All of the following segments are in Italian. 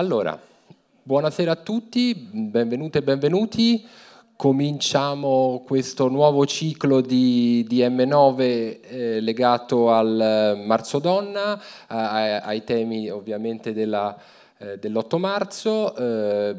Allora, buonasera a tutti, benvenute e benvenuti. Cominciamo questo nuovo ciclo di, di M9 eh, legato al eh, Marzodonna, a, eh, ai temi ovviamente della, eh, dell'8 marzo. Eh,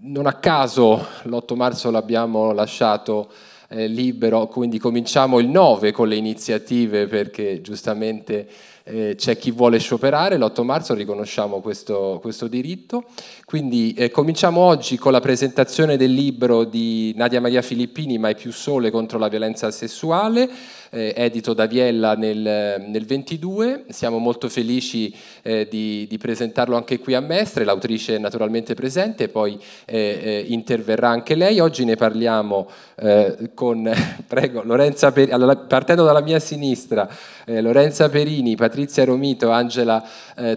non a caso l'8 marzo l'abbiamo lasciato eh, libero, quindi cominciamo il 9 con le iniziative perché giustamente eh, c'è chi vuole scioperare, l'8 marzo riconosciamo questo, questo diritto. Quindi eh, cominciamo oggi con la presentazione del libro di Nadia Maria Filippini, Mai più sole contro la violenza sessuale eh, edito da Viella nel, nel 22. Siamo molto felici eh, di, di, presentarlo anche qui a Mestre, l'autrice è naturalmente presente, poi eh, eh interverrà anche lei. Oggi ne parliamo eh, con, prego, Lorenza per, alla, partendo dalla mia sinistra, eh, Lorenza Perini, Patrizia Romito, Angela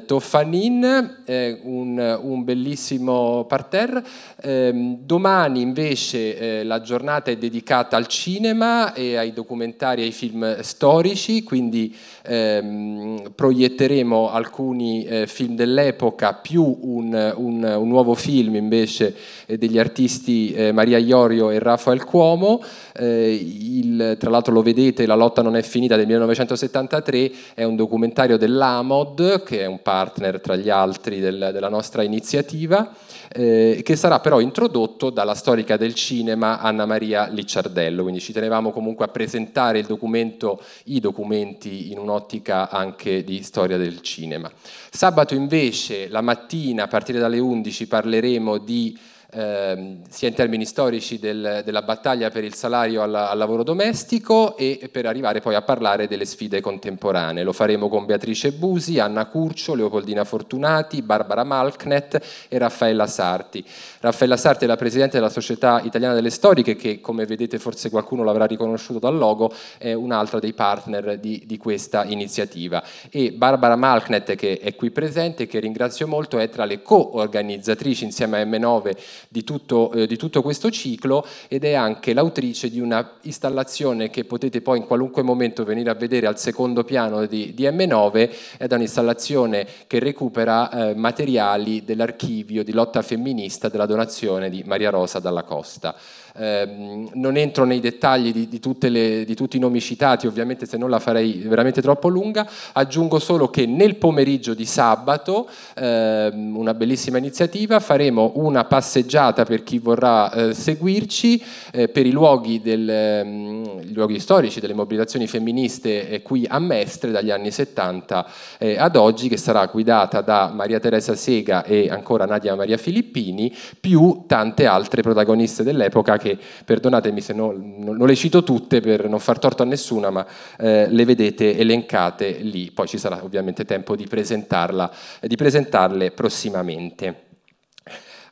Toffanin, un, un, bellissimo parterre. Ehm, domani invece la giornata è dedicata al cinema e ai documentari ai film film storici, quindi ehm, proietteremo alcuni eh, film dell'epoca più un, un, un, nuovo film invece eh, degli artisti eh, Maria Iorio e Rafael Cuomo, eh, il, tra l'altro lo vedete La lotta non è finita del 1973, è un documentario dell'AMOD che è un partner tra gli altri del, della nostra iniziativa eh, che sarà però introdotto dalla storica del cinema Anna Maria Licciardello, quindi ci tenevamo comunque a presentare il documento, i documenti in un'ottica anche di storia del cinema. Sabato invece, la mattina, a partire dalle 11, parleremo di ehm, sia in termini storici del, della battaglia per il salario alla, al lavoro domestico e per arrivare poi a parlare delle sfide contemporanee. Lo faremo con Beatrice Busi, Anna Curcio, Leopoldina Fortunati, Barbara Malknet e Raffaella Sarti. Raffaella Sarti è la presidente della Società Italiana delle Storiche che come vedete forse qualcuno l'avrà riconosciuto dal logo, è un'altra dei partner di, di questa iniziativa. E Barbara Malknet che è qui presente, che ringrazio molto, è tra le co-organizzatrici insieme a M9 di tutto, eh, di tutto questo ciclo ed è anche l'autrice di una installazione che potete poi in qualunque momento venire a vedere al secondo piano di, di M9, ed è un'installazione che recupera eh, materiali dell'archivio di lotta femminista della donazione di Maria Rosa dalla Costa. Ehm, non entro nei dettagli di, di, le, di, tutti i nomi citati, ovviamente se non la farei veramente troppo lunga, aggiungo solo che nel pomeriggio di sabato, eh, una bellissima iniziativa, faremo una passeggiata per chi vorrà eh, seguirci eh, per i luoghi, del, mh, ehm, luoghi, storici delle mobilitazioni femministe eh, qui a Mestre dagli anni 70 eh, ad oggi, che sarà guidata da Maria Teresa Sega e ancora Nadia Maria Filippini, più tante altre protagoniste dell'epoca che, perdonatemi se no, non le cito tutte per non far torto a nessuna, ma eh, le vedete elencate lì, poi ci sarà ovviamente tempo di, di presentarle prossimamente.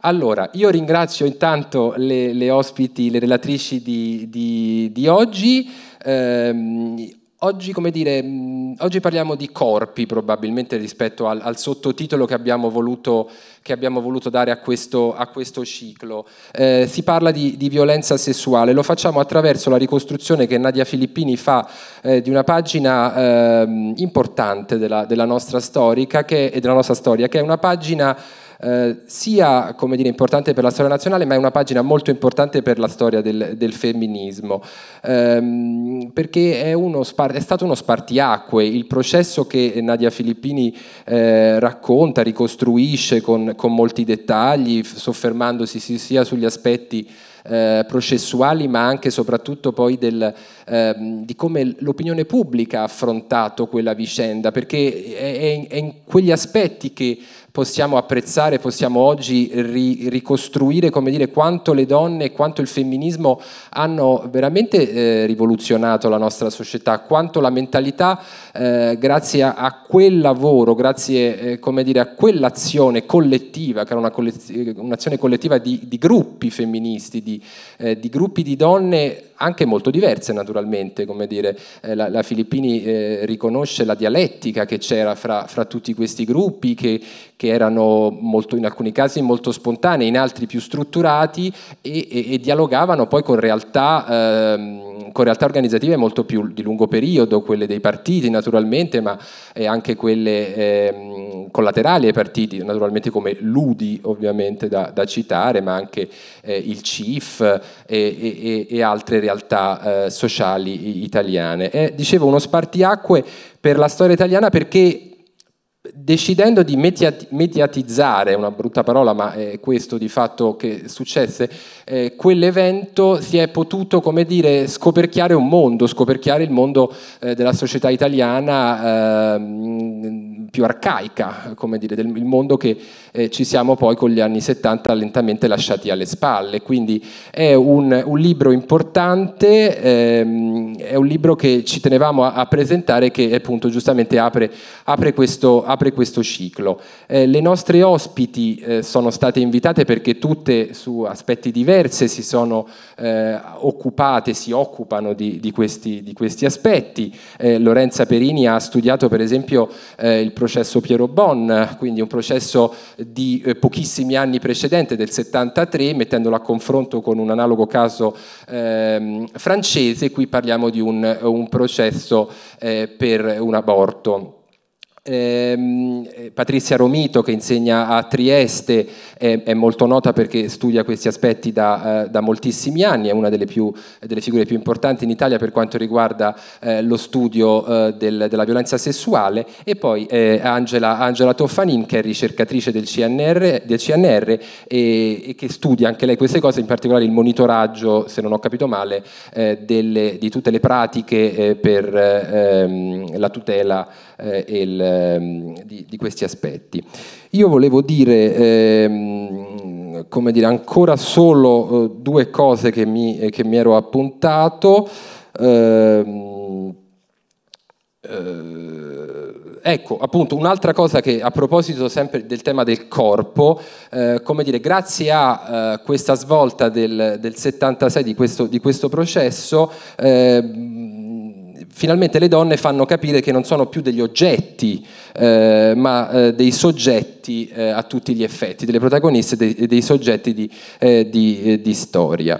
Allora, io ringrazio intanto le, le ospiti, le relatrici di, di, di oggi. Eh, Oggi, come dire, mm, oggi, parliamo di corpi probabilmente rispetto al, al sottotitolo che abbiamo, voluto, che abbiamo voluto, dare a questo, a questo ciclo. Eh, si parla di, di, violenza sessuale, lo facciamo attraverso la ricostruzione che Nadia Filippini fa eh, di una pagina eh, importante della, della, nostra storica, che, della nostra storia, che è una pagina eh, sia dire, importante per la storia nazionale, ma è una pagina molto importante per la storia del, del femminismo, ehm, perché è, uno, è, stato uno spartiacque il processo che Nadia Filippini eh, racconta, ricostruisce con, con molti dettagli, soffermandosi sia sugli aspetti eh, processuali, ma anche e soprattutto poi del, eh, di come l'opinione pubblica ha affrontato quella vicenda, perché è, è, in, è in quegli aspetti che possiamo apprezzare, possiamo oggi ri- ricostruire come dire, quanto le donne e quanto il femminismo hanno veramente eh, rivoluzionato la nostra società, quanto la mentalità eh, grazie a, a, quel lavoro, grazie eh, dire, a quell'azione collettiva, che era una collez- un'azione collettiva di, di gruppi femministi, di, eh, di gruppi di donne anche molto diverse naturalmente, come dire, eh, la, la, Filippini eh, riconosce la dialettica che c'era fra, fra tutti questi gruppi che, che erano molto, in alcuni casi molto spontanei, in altri più strutturati e, e, e dialogavano poi con realtà, ehm, con realtà, organizzative molto più di lungo periodo, quelle dei partiti naturalmente, ma eh, anche quelle ehm, collaterali ai partiti, naturalmente come l'UDI ovviamente da, da citare, ma anche eh, il CIF eh, e, e altre realtà realtà eh, sociali italiane. È, dicevo, uno spartiacque per la storia italiana perché decidendo di mediatizzare, una brutta parola ma è questo di fatto che successe, eh, quell'evento si è potuto, come dire, scoperchiare un mondo, scoperchiare il mondo eh, della società italiana eh, più arcaica, come dire, del, il mondo che eh, ci siamo poi con gli anni 70 lentamente lasciati alle spalle. Quindi è un, un libro importante, ehm, è un libro che ci tenevamo a, a presentare che appunto giustamente apre, apre questo apre questo ciclo. Eh, le nostre ospiti eh, sono state invitate perché tutte su aspetti diversi si sono eh, occupate, si occupano di, di, questi, di questi, aspetti. Eh, Lorenza Perini ha studiato per esempio eh, il processo Piero Bon, quindi un processo di eh, pochissimi anni precedente, del 73, mettendolo a confronto con un analogo caso ehm, francese, qui parliamo di un, un processo per un aborto. Ehm, eh, Patrizia Romito che insegna a Trieste è, è, molto nota perché studia questi aspetti da, eh, da moltissimi anni, è una delle, più, delle, figure più importanti in Italia per quanto riguarda eh, lo studio eh, del, della violenza sessuale e poi eh, Angela, Angela, Toffanin che è ricercatrice del CNR, del CNR e, e, che studia anche lei queste cose, in particolare il monitoraggio, se non ho capito male, eh, delle, di tutte le pratiche per ehm, la tutela eh, il, ehm, di, di, questi aspetti. Io volevo dire, eh, come dire ancora solo eh, due cose che mi, eh, che mi ero appuntato. Ehm, eh, ecco, appunto, un'altra cosa che a proposito sempre del tema del corpo, eh, come dire, grazie a eh, questa svolta del, del 76 di questo, di questo processo, eh, finalmente le donne fanno capire che non sono più degli oggetti, eh, ma eh, dei soggetti eh, a tutti gli effetti, delle protagoniste dei, dei, soggetti di, eh, di, eh, di, storia.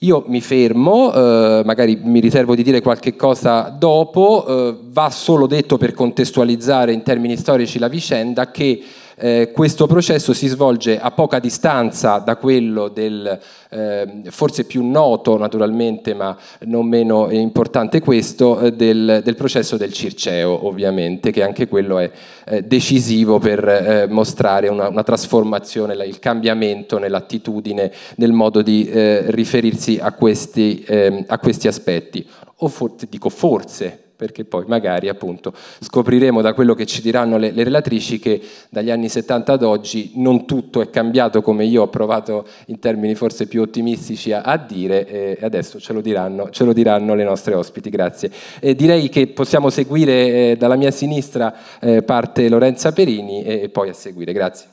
Io mi fermo, eh, magari mi riservo di dire qualche cosa dopo, va solo detto per contestualizzare in termini storici la vicenda che eh, questo processo si svolge a poca distanza da quello del eh, forse più noto naturalmente, ma non meno importante questo, eh, del, del, processo del Circeo, ovviamente, che anche quello è eh, decisivo per eh, mostrare una, una, trasformazione, il cambiamento nell'attitudine, nel modo di eh, riferirsi a questi, ehm, a questi aspetti. O for- dico forse perché poi magari appunto scopriremo da quello che ci diranno le, le, relatrici che dagli anni 70 ad oggi non tutto è cambiato come io ho provato in termini forse più ottimistici a, a dire e adesso ce lo, diranno, ce lo, diranno, le nostre ospiti, grazie. E direi che possiamo seguire eh, dalla mia sinistra eh, parte Lorenza Perini e, e poi a seguire, grazie.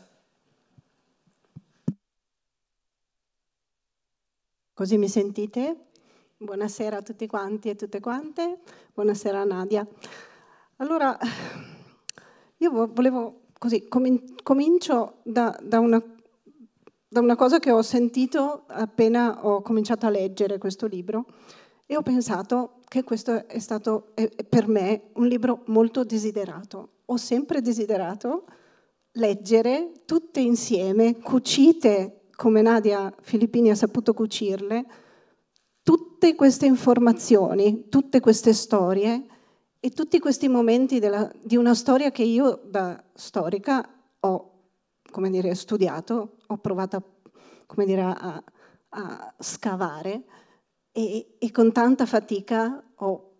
Così mi sentite? Buonasera a tutti quanti e tutte quante. Buonasera Nadia. Allora, io volevo così, comincio da, da, una, da una cosa che ho sentito appena ho cominciato a leggere questo libro e ho pensato che questo è stato è per me un libro molto desiderato. Ho sempre desiderato leggere tutte insieme, cucite come Nadia Filippini ha saputo cucirle, tutte queste informazioni, tutte queste storie e tutti questi momenti della, di una storia che io da storica ho come dire, studiato, ho provato a, come dire, a, a scavare e, e, con tanta fatica ho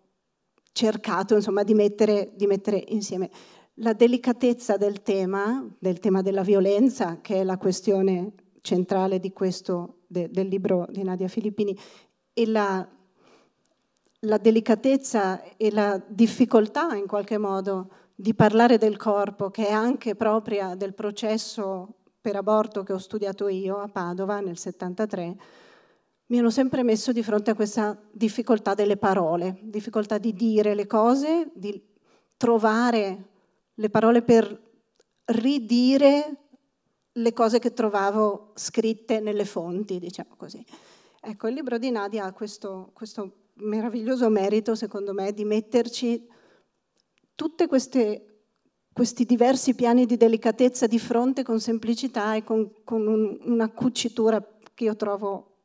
cercato insomma, di, mettere, di mettere insieme la delicatezza del tema, del tema della violenza, che è la questione centrale di questo, de, del libro di Nadia Filippini, e la, la delicatezza e la difficoltà in qualche modo di parlare del corpo, che è anche propria del processo per aborto che ho studiato io a Padova nel 73, mi hanno sempre messo di fronte a questa difficoltà delle parole, difficoltà di dire le cose, di trovare le parole per ridire le cose che trovavo scritte nelle fonti, diciamo così. Ecco, il libro di Nadia ha questo, questo meraviglioso merito, secondo me, di metterci tutti questi diversi piani di delicatezza di fronte con semplicità e con, con un, una cucitura che io trovo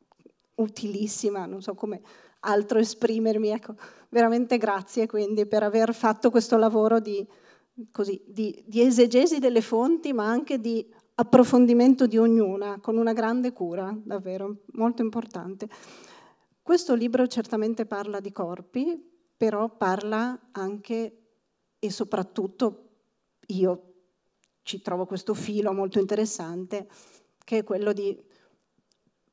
utilissima, non so come altro esprimermi. Ecco, veramente grazie quindi per aver fatto questo lavoro di, così, di, di esegesi delle fonti, ma anche di approfondimento di ognuna, con una grande cura, davvero molto importante. Questo libro certamente parla di corpi, però parla anche e soprattutto io ci trovo questo filo molto interessante che è quello di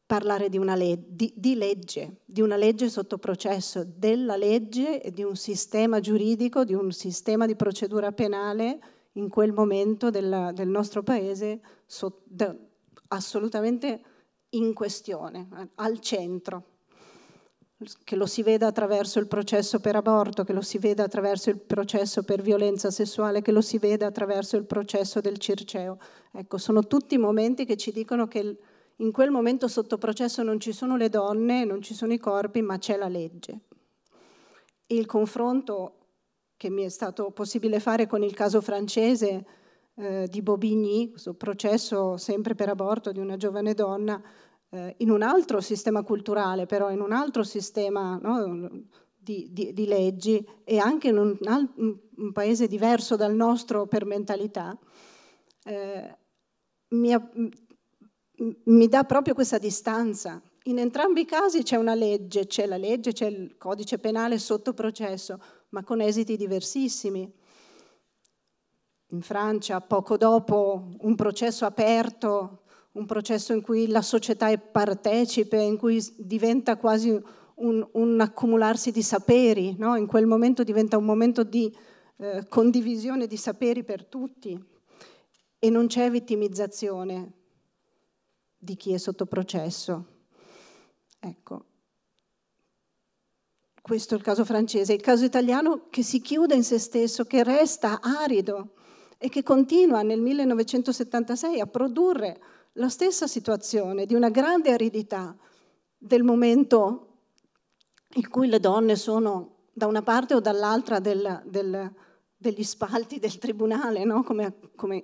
parlare di, una le- di, di legge, di una legge sotto processo, della legge e di un sistema giuridico, di un sistema di procedura penale in quel momento del, del nostro paese so, de, assolutamente in questione, al centro. Che lo si veda attraverso il processo per aborto, che lo si veda attraverso il processo per violenza sessuale, che lo si veda attraverso il processo del circeo. Ecco, sono tutti momenti che ci dicono che in quel momento sotto processo non ci sono le donne, non ci sono i corpi, ma c'è la legge. Il confronto che mi è stato possibile fare con il caso francese eh, di Bobigny, questo processo sempre per aborto di una giovane donna, eh, in un altro sistema culturale, però in un altro sistema no, di, di, di, leggi e anche in un, un, paese diverso dal nostro per mentalità, eh, mia, mi dà proprio questa distanza. In entrambi i casi c'è una legge, c'è la legge, c'è il codice penale sotto processo, ma con esiti diversissimi. In Francia, poco dopo, un processo aperto, un processo in cui la società è partecipe, in cui diventa quasi un, un accumularsi di saperi, no? in quel momento diventa un momento di eh, condivisione di saperi per tutti e non c'è vittimizzazione di chi è sotto processo. Ecco, questo è il caso francese, il caso italiano che si chiude in se stesso, che resta arido e che continua nel 1976 a produrre la stessa situazione di una grande aridità del momento in cui le donne sono da una parte o dall'altra del, del, degli spalti del tribunale, no? come, come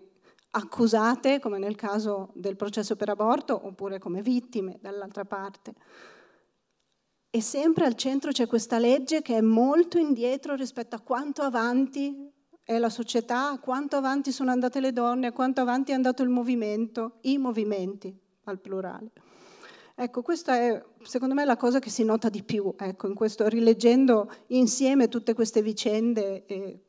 accusate, come nel caso del processo per aborto, oppure come vittime dall'altra parte. E sempre al centro c'è questa legge che è molto indietro rispetto a quanto avanti è la società, a quanto avanti sono andate le donne, a quanto avanti è andato il movimento, i movimenti al plurale. Ecco, questa è secondo me la cosa che si nota di più, ecco, in questo, rileggendo insieme tutte queste vicende e,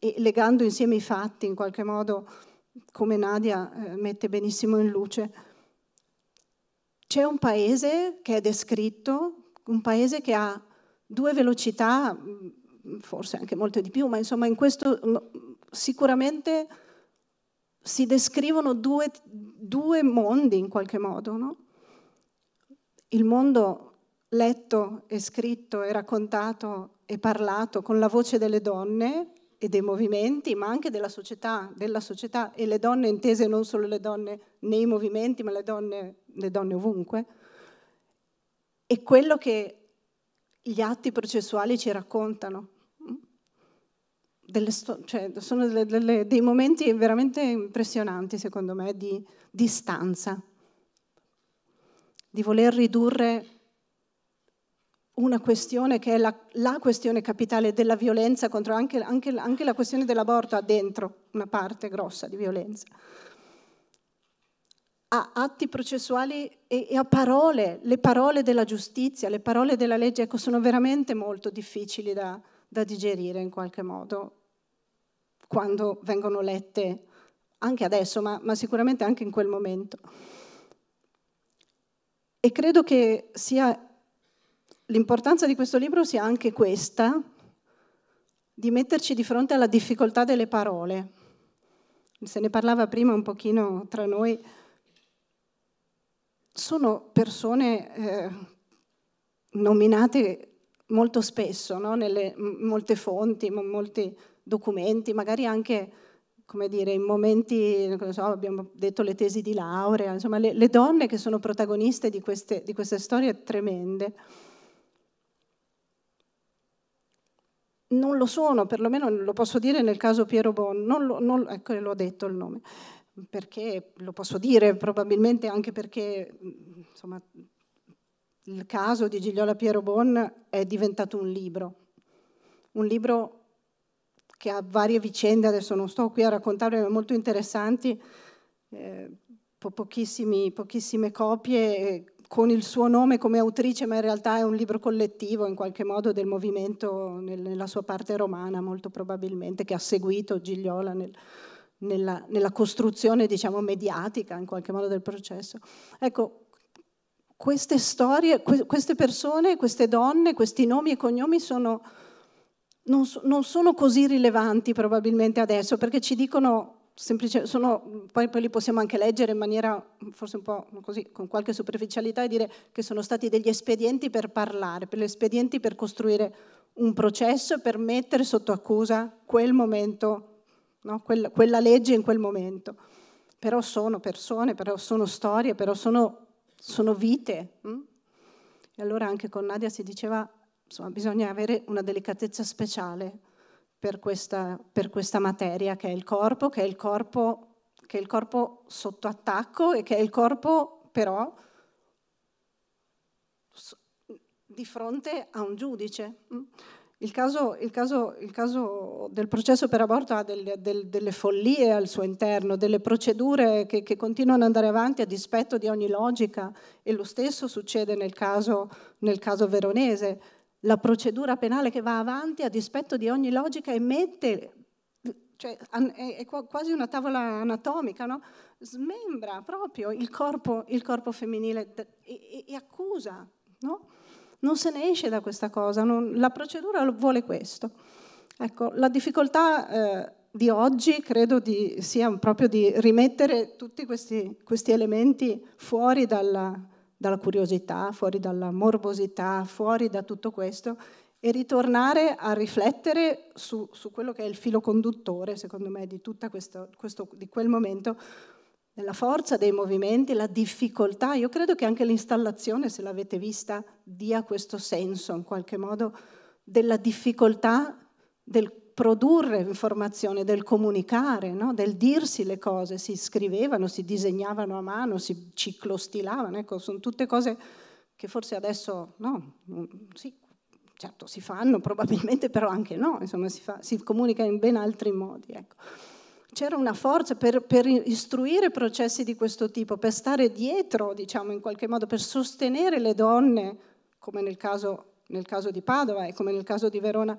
e, legando insieme i fatti, in qualche modo, come Nadia eh, mette benissimo in luce. C'è un paese che è descritto, un paese che ha due velocità, mm, forse anche molto di più, ma insomma in questo mm, sicuramente si descrivono due, due mondi in qualche modo. No? Il mondo letto e scritto e raccontato e parlato con la voce delle donne, e dei movimenti, ma anche della società, della società e le donne intese non solo le donne nei movimenti, ma le donne, le donne ovunque. E quello che gli atti processuali ci raccontano. Delle sto- cioè, sono delle, delle, dei momenti veramente impressionanti, secondo me, di distanza, di voler ridurre una questione che è la, la questione capitale della violenza contro anche, anche, anche la questione dell'aborto ha dentro una parte grossa di violenza a atti processuali e, a parole, le parole della giustizia, le parole della legge, ecco, sono veramente molto difficili da, da, digerire in qualche modo quando vengono lette, anche adesso, ma, ma sicuramente anche in quel momento. E credo che sia l'importanza di questo libro sia anche questa, di metterci di fronte alla difficoltà delle parole. Se ne parlava prima un pochino tra noi. Sono persone eh, nominate molto spesso, no? nelle molte fonti, m- molti documenti, magari anche come dire, in momenti, so, abbiamo detto le tesi di laurea, insomma le, le donne che sono protagoniste di queste, di queste storie tremende. non lo sono, perlomeno lo posso dire nel caso Piero Bon, non lo, non, ecco l'ho detto il nome, perché lo posso dire probabilmente anche perché insomma, il caso di Gigliola Piero Bon è diventato un libro, un libro che ha varie vicende, adesso non sto qui a raccontarle, ma molto interessanti, eh, pochissime copie con il suo nome come autrice, ma in realtà è un libro collettivo in qualche modo del movimento nel, nella sua parte romana, molto probabilmente, che ha seguito Gigliola nel, nella, nella, costruzione, diciamo, mediatica in qualche modo del processo. Ecco, queste storie, que, queste persone, queste donne, questi nomi e cognomi sono, non, non sono così rilevanti probabilmente adesso perché ci dicono semplicemente sono, poi, poi, li possiamo anche leggere in maniera forse un po' così, con qualche superficialità e dire che sono stati degli espedienti per parlare, per gli espedienti per costruire un processo e per mettere sotto accusa quel momento, no? quella, quella legge in quel momento. Però sono persone, però sono storie, però sono, sono vite. Hm? E allora anche con Nadia si diceva, insomma, bisogna avere una delicatezza speciale per questa, per questa materia che è il corpo, che è il corpo che è il corpo sotto attacco e che è il corpo però di fronte a un giudice. Mm? Il caso, il caso, il caso del processo per aborto ha delle, delle, delle, follie al suo interno, delle procedure che, che, continuano ad andare avanti a dispetto di ogni logica e lo stesso succede nel caso, nel caso veronese la procedura penale che va avanti a dispetto di ogni logica e mette, cioè, è quasi una tavola anatomica, no? smembra proprio il corpo, il corpo femminile e, e accusa. No? Non se ne esce da questa cosa, non, la procedura vuole questo. Ecco, la difficoltà eh, di oggi credo di, sia proprio di rimettere tutti questi, questi elementi fuori dalla, dalla curiosità, fuori dalla morbosità, fuori da tutto questo e ritornare a riflettere su, su quello che è il filo conduttore, secondo me, di tutto questo, questo, di quel momento, nella forza dei movimenti, la difficoltà. Io credo che anche l'installazione, se l'avete vista, dia questo senso in qualche modo della difficoltà del produrre informazione, del comunicare, no? del dirsi le cose, si scrivevano, si disegnavano a mano, si ciclostilavano, ecco, sono tutte cose che forse adesso no, sì, certo si fanno probabilmente, però anche no, insomma si, fa, si comunica in ben altri modi. Ecco. C'era una forza per, per, istruire processi di questo tipo, per stare dietro, diciamo in qualche modo, per sostenere le donne, come nel caso, nel caso di Padova e come nel caso di Verona,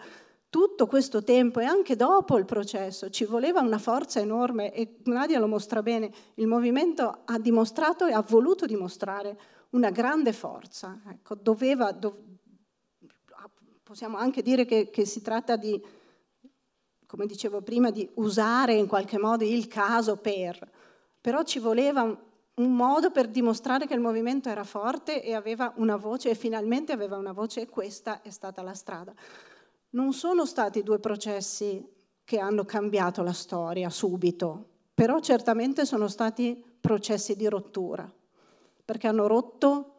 tutto questo tempo e anche dopo il processo ci voleva una forza enorme e Nadia lo mostra bene, il movimento ha dimostrato e ha voluto dimostrare una grande forza, ecco, doveva, dov- possiamo anche dire che, che si tratta di, come dicevo prima, di usare in qualche modo il caso per, però ci voleva un, un modo per dimostrare che il movimento era forte e aveva una voce e finalmente aveva una voce e questa è stata la strada non sono stati due processi che hanno cambiato la storia subito, però certamente sono stati processi di rottura, perché hanno rotto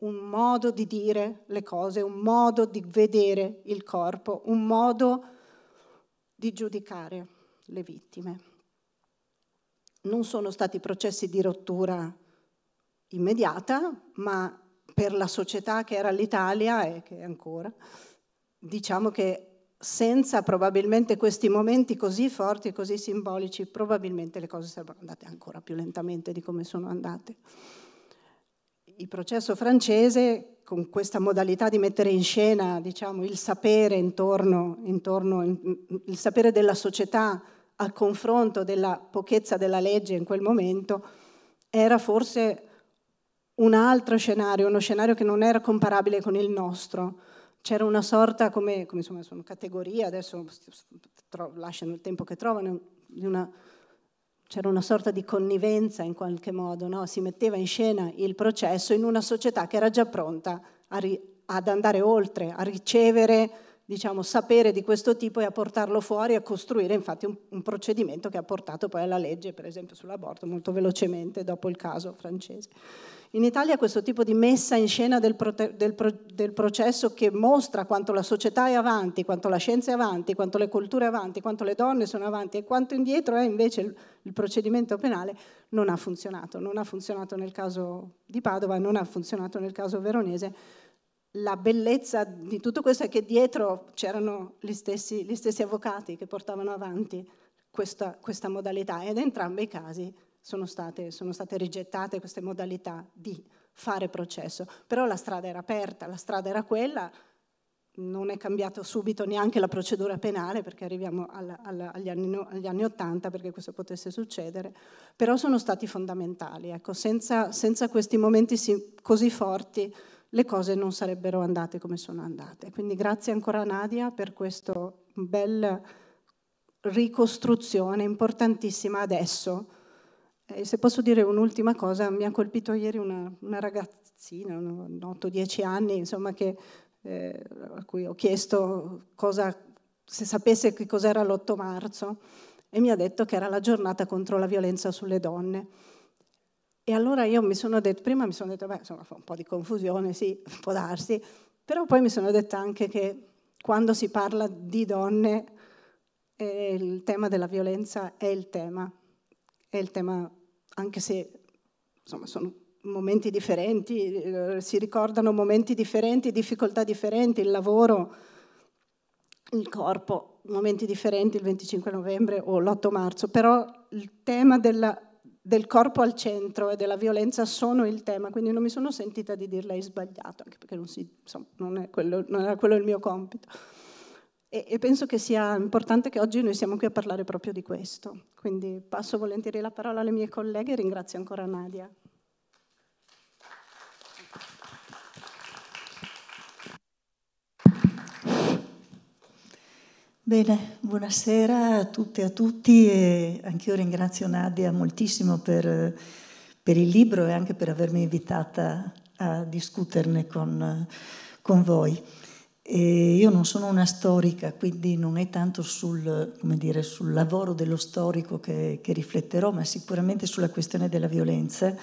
un modo di dire le cose, un modo di vedere il corpo, un modo di giudicare le vittime. Non sono stati processi di rottura immediata, ma per la società che era l'Italia e che è ancora, diciamo che senza probabilmente questi momenti così forti e così simbolici, probabilmente le cose sarebbero andate ancora più lentamente di come sono andate. Il processo francese, con questa modalità di mettere in scena diciamo, il sapere intorno, intorno, il sapere della società a confronto della pochezza della legge in quel momento, era forse un altro scenario, uno scenario che non era comparabile con il nostro c'era una sorta come, come insomma, sono categoria, adesso lasciano il tempo che trovano, una, c'era una sorta di connivenza in qualche modo, no? si metteva in scena il processo in una società che era già pronta ri, ad andare oltre, a ricevere diciamo, sapere di questo tipo e a portarlo fuori, a costruire infatti un, un procedimento che ha portato poi alla legge, per esempio sull'aborto, molto velocemente dopo il caso francese. In Italia questo tipo di messa in scena del, prote- del, pro- del, processo che mostra quanto la società è avanti, quanto la scienza è avanti, quanto le culture sono avanti, quanto le donne sono avanti e quanto indietro è invece il, il procedimento penale, non ha funzionato. Non ha funzionato nel caso di Padova, non ha funzionato nel caso veronese. La bellezza di tutto questo è che dietro c'erano gli stessi, gli stessi avvocati che portavano avanti questa, questa modalità ed entrambi i casi sono state, sono state rigettate queste modalità di fare processo, però la strada era aperta, la strada era quella, non è cambiato subito neanche la procedura penale perché arriviamo alla, alla, agli, anni, agli, anni, 80 perché questo potesse succedere, però sono stati fondamentali. Ecco, senza, senza, questi momenti così forti le cose non sarebbero andate come sono andate. Quindi grazie ancora a Nadia per questa bella ricostruzione importantissima adesso e eh, se posso dire un'ultima cosa, mi ha colpito ieri una, una ragazzina, 8-10 anni, insomma, che, eh, a cui ho chiesto cosa, se sapesse che cos'era l'8 marzo e mi ha detto che era la giornata contro la violenza sulle donne. E allora io mi sono detto, prima mi sono detto, beh, insomma, fa un po' di confusione, sì, può darsi, però poi mi sono detta anche che quando si parla di donne eh, il tema della violenza è il tema è il tema, anche se insomma, sono momenti differenti, eh, si ricordano momenti differenti, difficoltà differenti, il lavoro, il corpo, momenti differenti il 25 novembre o l'8 marzo, però il tema della, del corpo al centro e della violenza sono il tema, quindi non mi sono sentita di dirle hai sbagliato, anche perché non, si, insomma, non, quello, non era quello il mio compito. E, e penso che sia importante che oggi noi siamo qui a parlare proprio di questo. Quindi passo volentieri la parola alle mie colleghe e ringrazio ancora Nadia. Bene, buonasera a tutte e a tutti e anch'io ringrazio Nadia moltissimo per, per, il libro e anche per avermi invitata a discuterne con, con voi. E io non sono una storica, quindi non è tanto sul, dire, sul lavoro dello storico che, che, rifletterò, ma sicuramente sulla questione della violenza.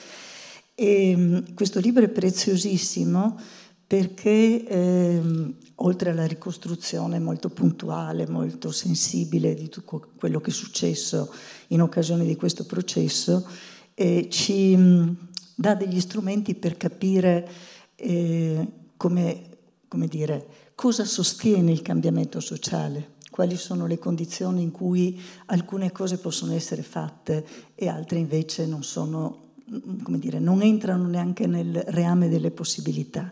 E, ehm, questo libro è preziosissimo perché ehm, oltre alla ricostruzione molto puntuale, molto sensibile di tutto quello che è successo in occasione di questo processo, eh, ci mh, mm, dà degli strumenti per capire eh, come, come dire, cosa sostiene il cambiamento sociale, quali sono le condizioni in cui alcune cose possono essere fatte e altre invece non sono mm, come dire, non entrano neanche nel reame delle possibilità.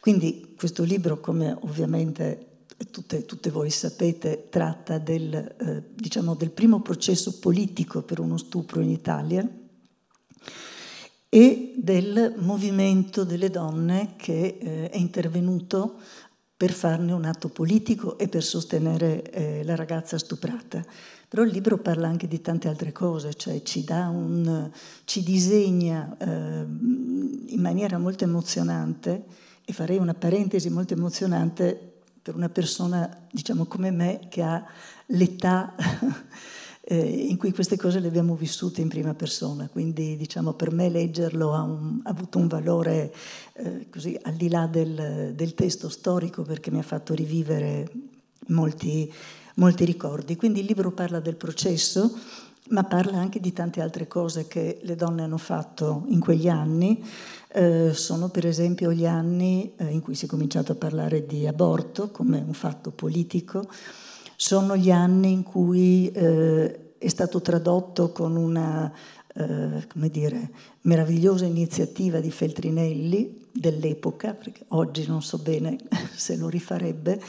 Quindi questo libro, come ovviamente tutte, tutte voi sapete, tratta del, eh, diciamo, del, primo processo politico per uno stupro in Italia e del movimento delle donne che eh, è intervenuto per farne un atto politico e per sostenere eh, la ragazza stuprata. Però il libro parla anche di tante altre cose, cioè ci, un, ci disegna eh, in maniera molto emozionante, e farei una parentesi molto emozionante per una persona, diciamo come me, che ha l'età eh, in cui queste cose le abbiamo vissute in prima persona, quindi diciamo, per me leggerlo ha, un, ha avuto un valore eh, così al di là del, del, testo storico perché mi ha fatto rivivere molti, molti ricordi. Quindi il libro parla del processo, ma parla anche di tante altre cose che le donne hanno fatto in quegli anni. Eh, sono per esempio gli anni eh, in cui si è cominciato a parlare di aborto come un fatto politico sono gli anni in cui eh, è stato tradotto con una eh, come dire, meravigliosa iniziativa di Feltrinelli dell'epoca, perché oggi non so bene se lo rifarebbe,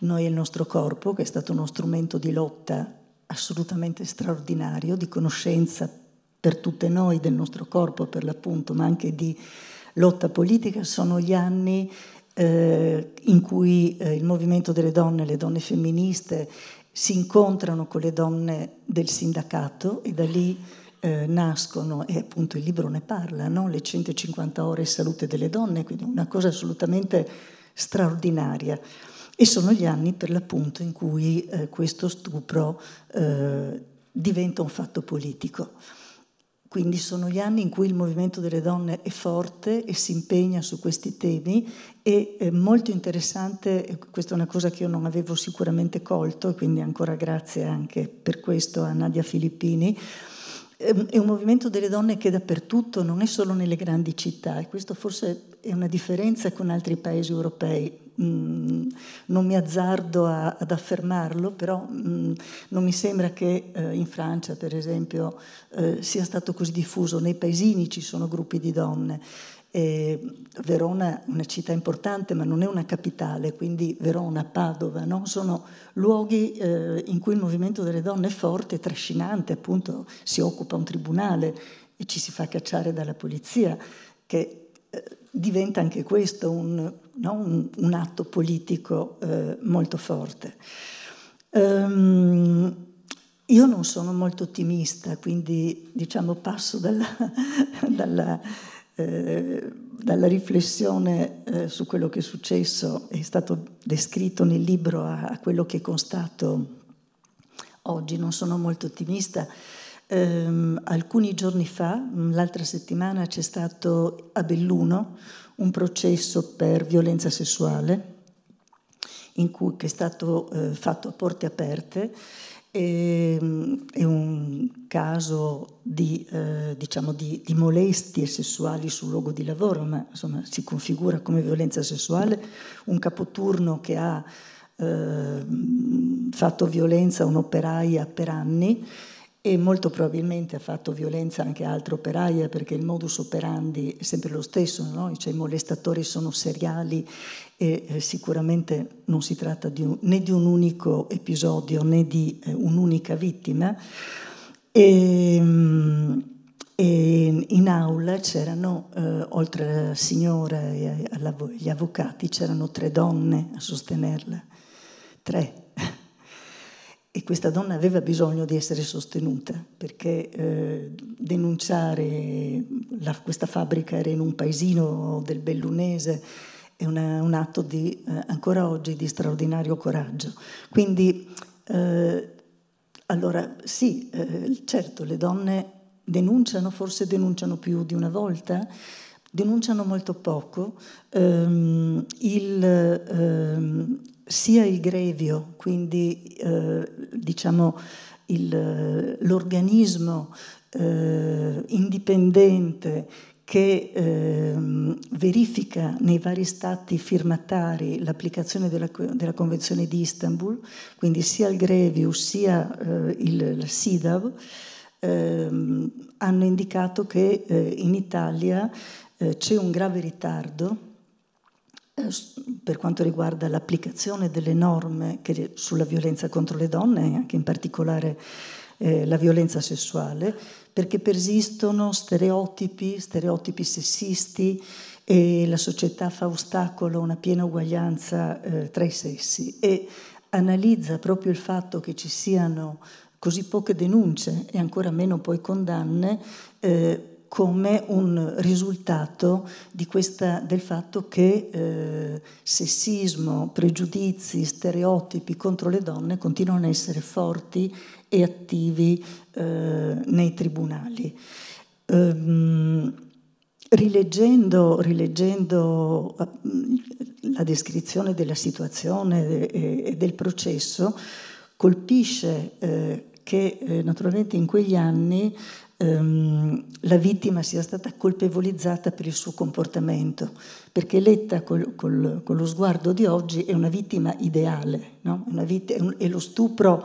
Noi e il nostro corpo, che è stato uno strumento di lotta assolutamente straordinario, di conoscenza per tutte noi del nostro corpo per l'appunto, ma anche di lotta politica, sono gli anni eh, in cui eh, il movimento delle donne, le donne femministe, si incontrano con le donne del sindacato e da lì eh, nascono, e appunto il libro ne parla, no? le 150 ore salute delle donne, quindi una cosa assolutamente straordinaria. E sono gli anni per l'appunto in cui eh, questo stupro eh, diventa un fatto politico. Quindi sono gli anni in cui il movimento delle donne è forte e si impegna su questi temi e è eh, molto interessante, questa è una cosa che io non avevo sicuramente colto e quindi ancora grazie anche per questo a Nadia Filippini, ehm, è un movimento delle donne che è dappertutto, non è solo nelle grandi città e questo forse è una differenza con altri paesi europei mh, mm, non mi azzardo a, ad affermarlo, però mh, mm, non mi sembra che eh, in Francia, per esempio, eh, sia stato così diffuso. Nei paesini ci sono gruppi di donne. E Verona è una città importante, ma non è una capitale, quindi Verona, Padova, no? sono luoghi eh, in cui il movimento delle donne è forte trascinante, appunto si occupa un tribunale e ci si fa cacciare dalla polizia, che eh, diventa anche questo un no? un, un, atto politico eh, molto forte. Um, io non sono molto ottimista, quindi diciamo passo dalla, dalla, eh, dalla riflessione eh, su quello che è successo, è stato descritto nel libro, a, a quello che constato oggi. Non sono molto ottimista. Um, alcuni giorni fa, l'altra settimana, c'è stato a Belluno un processo per violenza sessuale cui, che è stato eh, fatto a porte aperte. E, ehm, è un caso di, eh, diciamo di, di, molestie sessuali sul luogo di lavoro, ma insomma, si configura come violenza sessuale, un capoturno che ha eh, fatto violenza a un'operaia per anni e molto probabilmente ha fatto violenza anche a altre operaie perché il modus operandi è sempre lo stesso, no? cioè, i molestatori sono seriali e eh, sicuramente non si tratta di un, né di un unico episodio né di eh, un'unica vittima. E, ehm, e ehm, in aula c'erano, eh, oltre alla signora e agli avvocati, c'erano tre donne a sostenerla, tre e questa donna aveva bisogno di essere sostenuta perché eh, denunciare la, questa fabbrica era in un paesino del Bellunese è una, un atto di, eh, ancora oggi di straordinario coraggio. Quindi, eh, allora sì, eh, certo, le donne denunciano, forse denunciano più di una volta, denunciano molto poco. Ehm, il, ehm, sia il grevio, quindi eh, diciamo l'organismo eh, indipendente che eh, verifica nei vari stati firmatari l'applicazione della, della, Convenzione di Istanbul, quindi sia il Grevio sia eh, il SIDAV, eh, hanno indicato che eh, in Italia eh, c'è un grave ritardo eh, per quanto riguarda l'applicazione delle norme sulla violenza contro le donne e anche in particolare eh, la violenza sessuale, perché persistono stereotipi, stereotipi sessisti e la società fa ostacolo a una piena uguaglianza eh, tra i sessi e analizza proprio il fatto che ci siano così poche denunce e ancora meno poi condanne eh, come un risultato questa, del fatto che eh, sessismo, pregiudizi, stereotipi contro le donne continuano a essere forti e attivi eh, nei tribunali. Um, rileggendo, rileggendo, eh, la descrizione della situazione e del processo, colpisce eh, che eh, naturalmente in quegli anni ehm, la vittima sia stata colpevolizzata per il suo comportamento, perché Letta col, col, con lo sguardo di oggi è una vittima ideale, no? una vitt- è, un, è, lo stupro,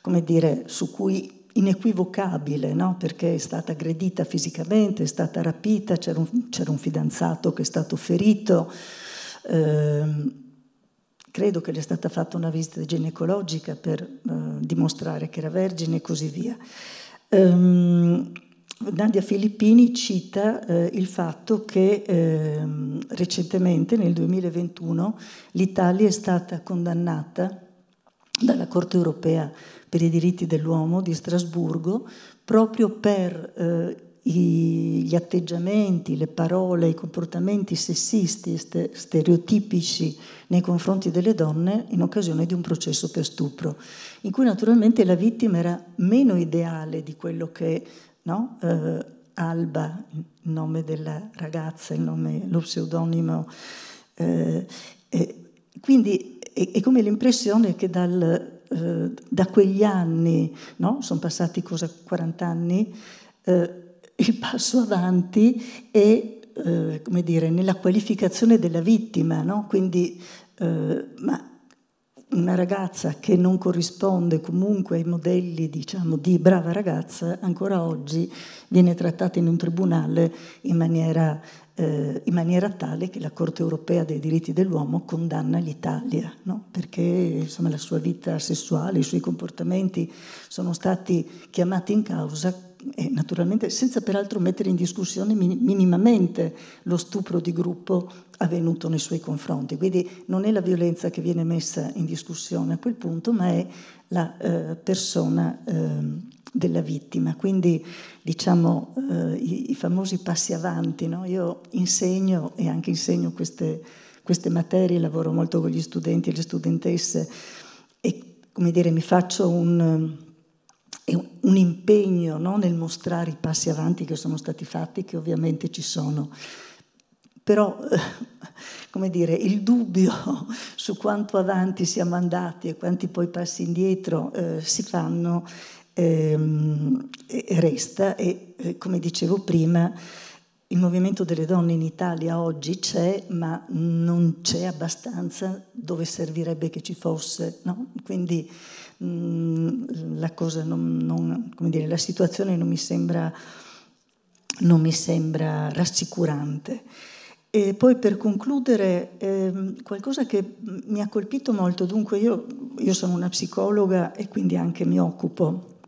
come dire, su cui inequivocabile, no? perché è stata aggredita fisicamente, è stata rapita, c'era un, c'era un fidanzato che è stato ferito. Ehm, credo che le è stata fatta una visita ginecologica per eh, dimostrare che era vergine e così via. Um, Nadia Filippini cita eh, il fatto che eh, recentemente, nel 2021, l'Italia è stata condannata dalla Corte europea per i diritti dell'uomo di Strasburgo proprio per eh, gli atteggiamenti, le parole, i comportamenti sessisti e stereotipici nei confronti delle donne in occasione di un processo per stupro, in cui naturalmente la vittima era meno ideale di quello che no, eh, Alba, il nome della ragazza, nome, lo pseudonimo, eh, eh, quindi è, è come l'impressione che dal, eh, da quegli anni, no? sono passati cosa, 40 anni, eh, il passo avanti è eh, come dire, nella qualificazione della vittima, no? quindi eh, una ragazza che non corrisponde comunque ai modelli diciamo, di brava ragazza, ancora oggi viene trattata in un tribunale in maniera, eh, in maniera tale che la Corte europea dei diritti dell'uomo condanna l'Italia, no? perché insomma, la sua vita sessuale, i suoi comportamenti sono stati chiamati in causa naturalmente senza peraltro mettere in discussione minimamente lo stupro di gruppo avvenuto nei suoi confronti. Quindi non è la violenza che viene messa in discussione a quel punto, ma è la eh, persona eh, della vittima. Quindi diciamo eh, i, i, famosi passi avanti. No? Io insegno e anche insegno queste, queste materie, lavoro molto con gli studenti e le studentesse e come dire mi faccio un è un impegno no? nel mostrare i passi avanti che sono stati fatti, che ovviamente ci sono. Però, eh, come dire, il dubbio su quanto avanti siamo andati e quanti poi passi indietro eh, si fanno ehm, resta e, eh, come dicevo prima, il movimento delle donne in Italia oggi c'è, ma non c'è abbastanza dove servirebbe che ci fosse. No? Quindi mh, mm, la, non, non, dire, la, situazione non mi sembra, non mi sembra rassicurante. E poi per concludere, ehm, qualcosa che mi ha colpito molto, dunque io, io, sono una psicologa e quindi anche mi occupo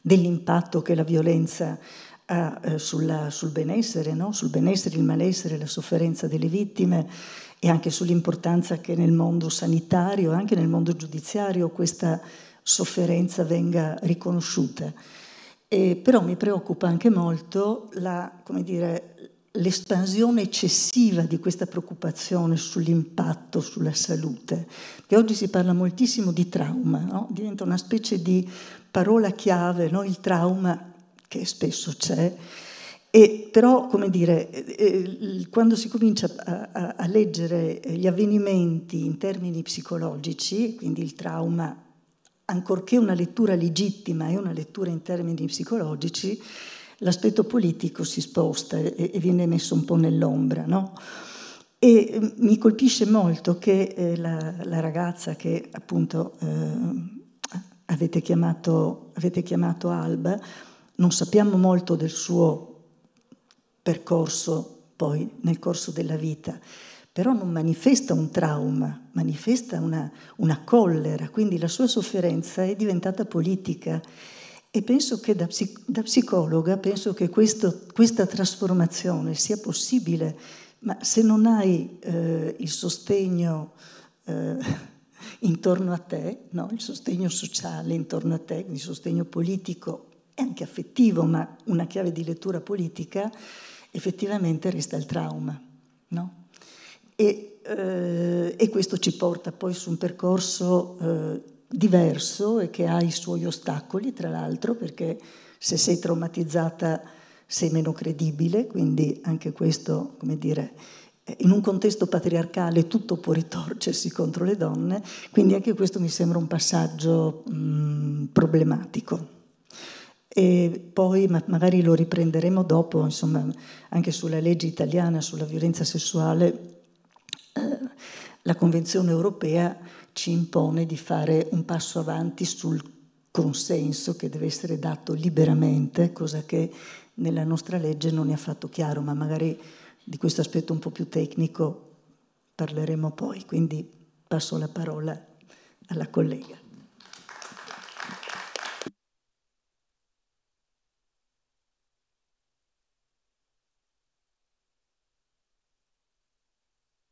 dell'impatto che la violenza ha eh, sulla, sul benessere, no? sul benessere, il malessere, la sofferenza delle vittime e anche sull'importanza che nel mondo sanitario e anche nel mondo giudiziario questa sofferenza venga riconosciuta. E però mi preoccupa anche molto la, dire, l'espansione eccessiva di questa preoccupazione sull'impatto sulla salute, che oggi si parla moltissimo di trauma, no? diventa una specie di parola chiave, no? il trauma che spesso c'è, e però, come dire, eh, eh, quando si comincia a, a, a, leggere eh, gli avvenimenti in termini psicologici, quindi il trauma, ancorché una lettura legittima è una lettura in termini psicologici, l'aspetto politico si sposta e, e viene messo un po' nell'ombra. No? E mm, mi colpisce molto che la, la ragazza che appunto eh, avete, chiamato, avete chiamato Alba, non sappiamo molto del suo percorso poi nel corso della vita, però non manifesta un trauma, manifesta una, una collera, quindi la sua sofferenza è diventata politica. E penso che da, da psicologa penso che questo, questa trasformazione sia possibile, ma se non hai eh, il sostegno eh, intorno a te, no? il sostegno sociale intorno a te, il sostegno politico e anche affettivo, ma una chiave di lettura politica, effettivamente resta il trauma. No? E, eh, e, questo ci porta poi su un percorso eh, diverso e che ha i suoi ostacoli, tra l'altro, perché se sei traumatizzata sei meno credibile, quindi anche questo, come dire, in un contesto patriarcale tutto può ritorcersi contro le donne, quindi anche questo mi sembra un passaggio mh, mm, problematico e poi ma magari lo riprenderemo dopo, insomma, anche sulla legge italiana sulla violenza sessuale, eh, la Convenzione europea ci impone di fare un passo avanti sul consenso che deve essere dato liberamente, cosa che nella nostra legge non è affatto chiaro, ma magari di questo aspetto un po' più tecnico parleremo poi, quindi passo la parola alla collega.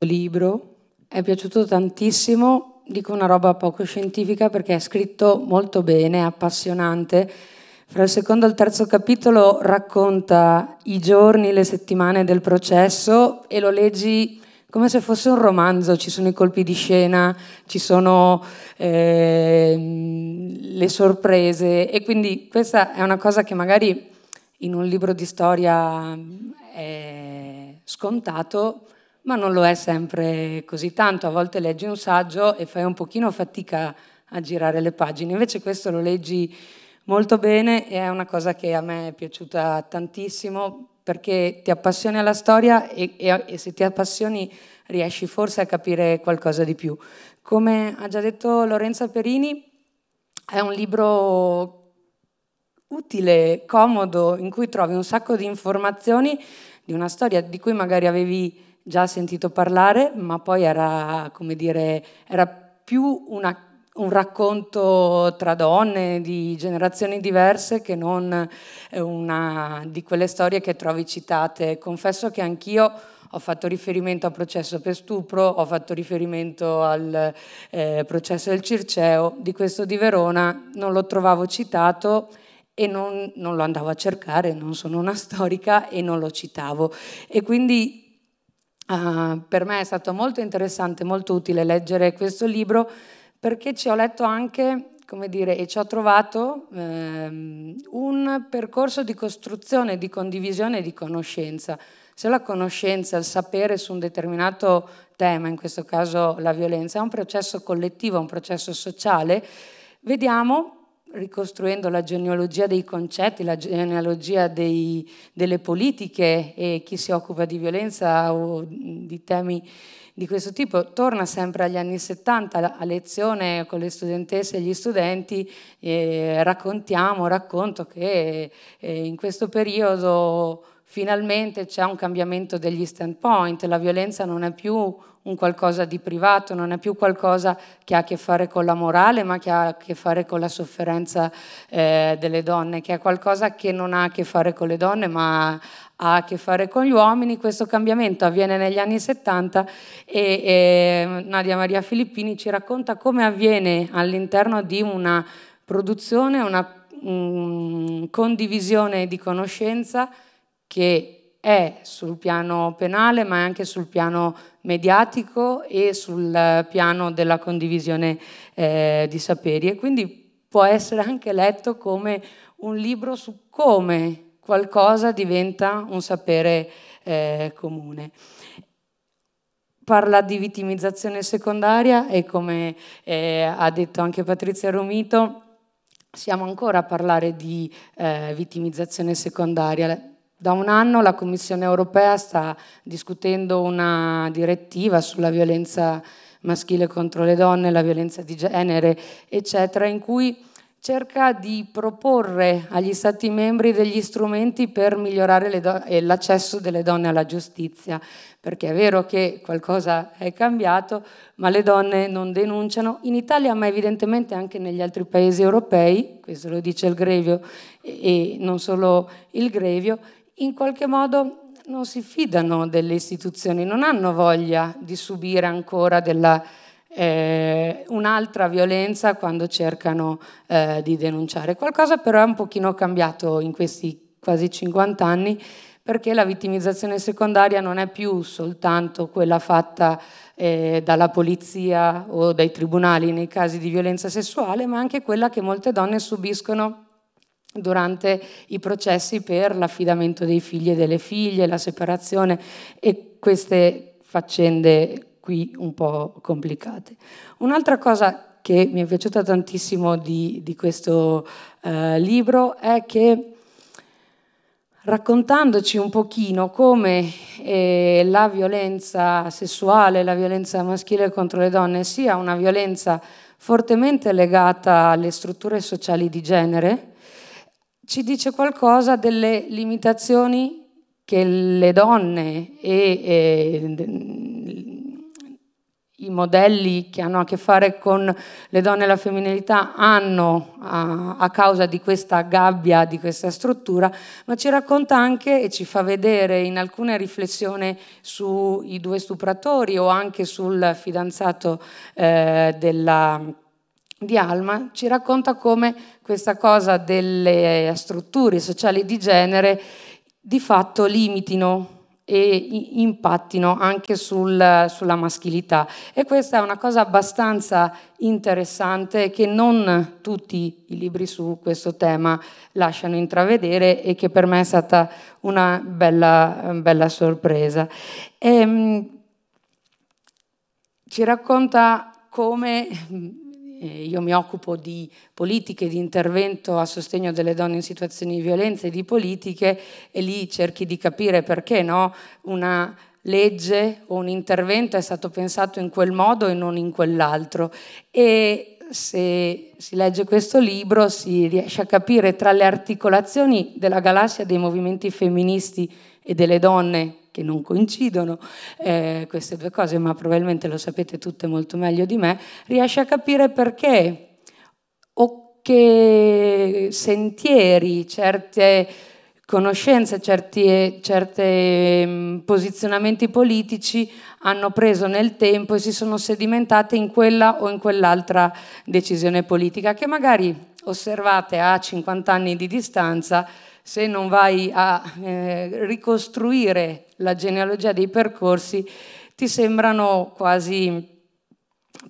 libro, è piaciuto tantissimo, dico una roba poco scientifica perché è scritto molto bene, appassionante. Fra il secondo e il terzo capitolo racconta i giorni, le settimane del processo e lo leggi come se fosse un romanzo, ci sono i colpi di scena, ci sono eh, le sorprese e quindi questa è una cosa che magari in un libro di storia è scontato, ma non lo è sempre così tanto. A volte leggi un saggio e fai un pochino fatica a girare le pagine, invece questo lo leggi molto bene e è una cosa che a me è piaciuta tantissimo perché ti appassioni alla storia e, e, e se ti appassioni riesci forse a capire qualcosa di più. Come ha già detto Lorenza Perini, è un libro utile, comodo, in cui trovi un sacco di informazioni di una storia di cui magari avevi già sentito parlare, ma poi era, come dire, era più una un racconto tra donne di generazioni diverse che non eh, una di quelle storie che trovi citate. Confesso che anch'io ho fatto riferimento al processo per stupro, ho fatto riferimento al eh, processo del Circeo, di questo di Verona non lo trovavo citato e non, non lo andavo a cercare, non sono una storica e non lo citavo. E quindi Uh, per me è stato molto interessante, molto utile leggere questo libro perché ci ho letto anche, come dire, e ci ho trovato ehm, un percorso di costruzione, di condivisione di conoscenza. Se la conoscenza, il sapere su un determinato tema, in questo caso la violenza, è un processo collettivo, un processo sociale, vediamo ricostruendo la genealogia dei concetti, la genealogia dei, delle politiche e chi si occupa di violenza o di temi di questo tipo, torna sempre agli anni 70 a lezione con le studentesse e gli studenti, eh, raccontiamo, racconto che eh, in questo periodo finalmente c'è un cambiamento degli standpoint, la violenza non è più un qualcosa di privato, non è più qualcosa che ha a che fare con la morale, ma che ha a che fare con la sofferenza eh, delle donne, che è qualcosa che non ha a che fare con le donne, ma ha a che fare con gli uomini. Questo cambiamento avviene negli anni 70 e, e Nadia Maria Filippini ci racconta come avviene all'interno di una produzione, una mh, mm, condivisione di conoscenza che è sul piano penale ma è anche sul piano mediatico e sul eh, piano della condivisione eh, di saperi e quindi può essere anche letto come un libro su come qualcosa diventa un sapere eh, comune. Parla di vittimizzazione secondaria e come eh, ha detto anche Patrizia Romito, siamo ancora a parlare di eh, vittimizzazione secondaria da un anno la Commissione europea sta discutendo una direttiva sulla violenza maschile contro le donne, la violenza di genere, eccetera, in cui cerca di proporre agli Stati membri degli strumenti per migliorare eh, l'accesso delle donne alla giustizia, perché è vero che qualcosa è cambiato, ma le donne non denunciano, in Italia ma evidentemente anche negli altri paesi europei, questo lo dice il Grevio e non solo il Grevio, in qualche modo non si fidano delle istituzioni, non hanno voglia di subire ancora della, eh, un'altra violenza quando cercano eh, di denunciare. Qualcosa però è un pochino cambiato in questi quasi 50 anni perché la vittimizzazione secondaria non è più soltanto quella fatta eh, dalla polizia o dai tribunali nei casi di violenza sessuale, ma anche quella che molte donne subiscono durante i processi per l'affidamento dei figli e delle figlie, la separazione e queste faccende qui un po' complicate. Un'altra cosa che mi è piaciuta tantissimo di, di questo eh, libro è che raccontandoci un pochino come eh, la violenza sessuale, la violenza maschile contro le donne sia una violenza fortemente legata alle strutture sociali di genere, ci dice qualcosa delle limitazioni che le donne e, e, i modelli che hanno a che fare con le donne e la femminilità hanno a, a causa di questa gabbia, di questa struttura, ma ci racconta anche e ci fa vedere in alcune riflessioni sui due stupratori o anche sul fidanzato eh, della di Alma ci racconta come questa cosa delle eh, strutture sociali di genere di fatto limitino e impattino anche sul, sulla maschilità. E questa è una cosa abbastanza interessante che non tutti i libri su questo tema lasciano intravedere e che per me è stata una bella, bella sorpresa. E, ehm, ci racconta come eh, io mi occupo di politiche di intervento a sostegno delle donne in situazioni di violenza e di politiche e lì cerchi di capire perché no? una legge o un intervento è stato pensato in quel modo e non in quell'altro. E se si legge questo libro si riesce a capire tra le articolazioni della galassia dei movimenti femministi e delle donne che non coincidono eh, queste due cose, ma probabilmente lo sapete tutte molto meglio di me, riesce a capire perché o che sentieri, certe conoscenze, certi, certi mm, posizionamenti politici hanno preso nel tempo e si sono sedimentate in quella o in quell'altra decisione politica che magari osservate a 50 anni di distanza, se non vai a eh, ricostruire la genealogia dei percorsi ti sembrano quasi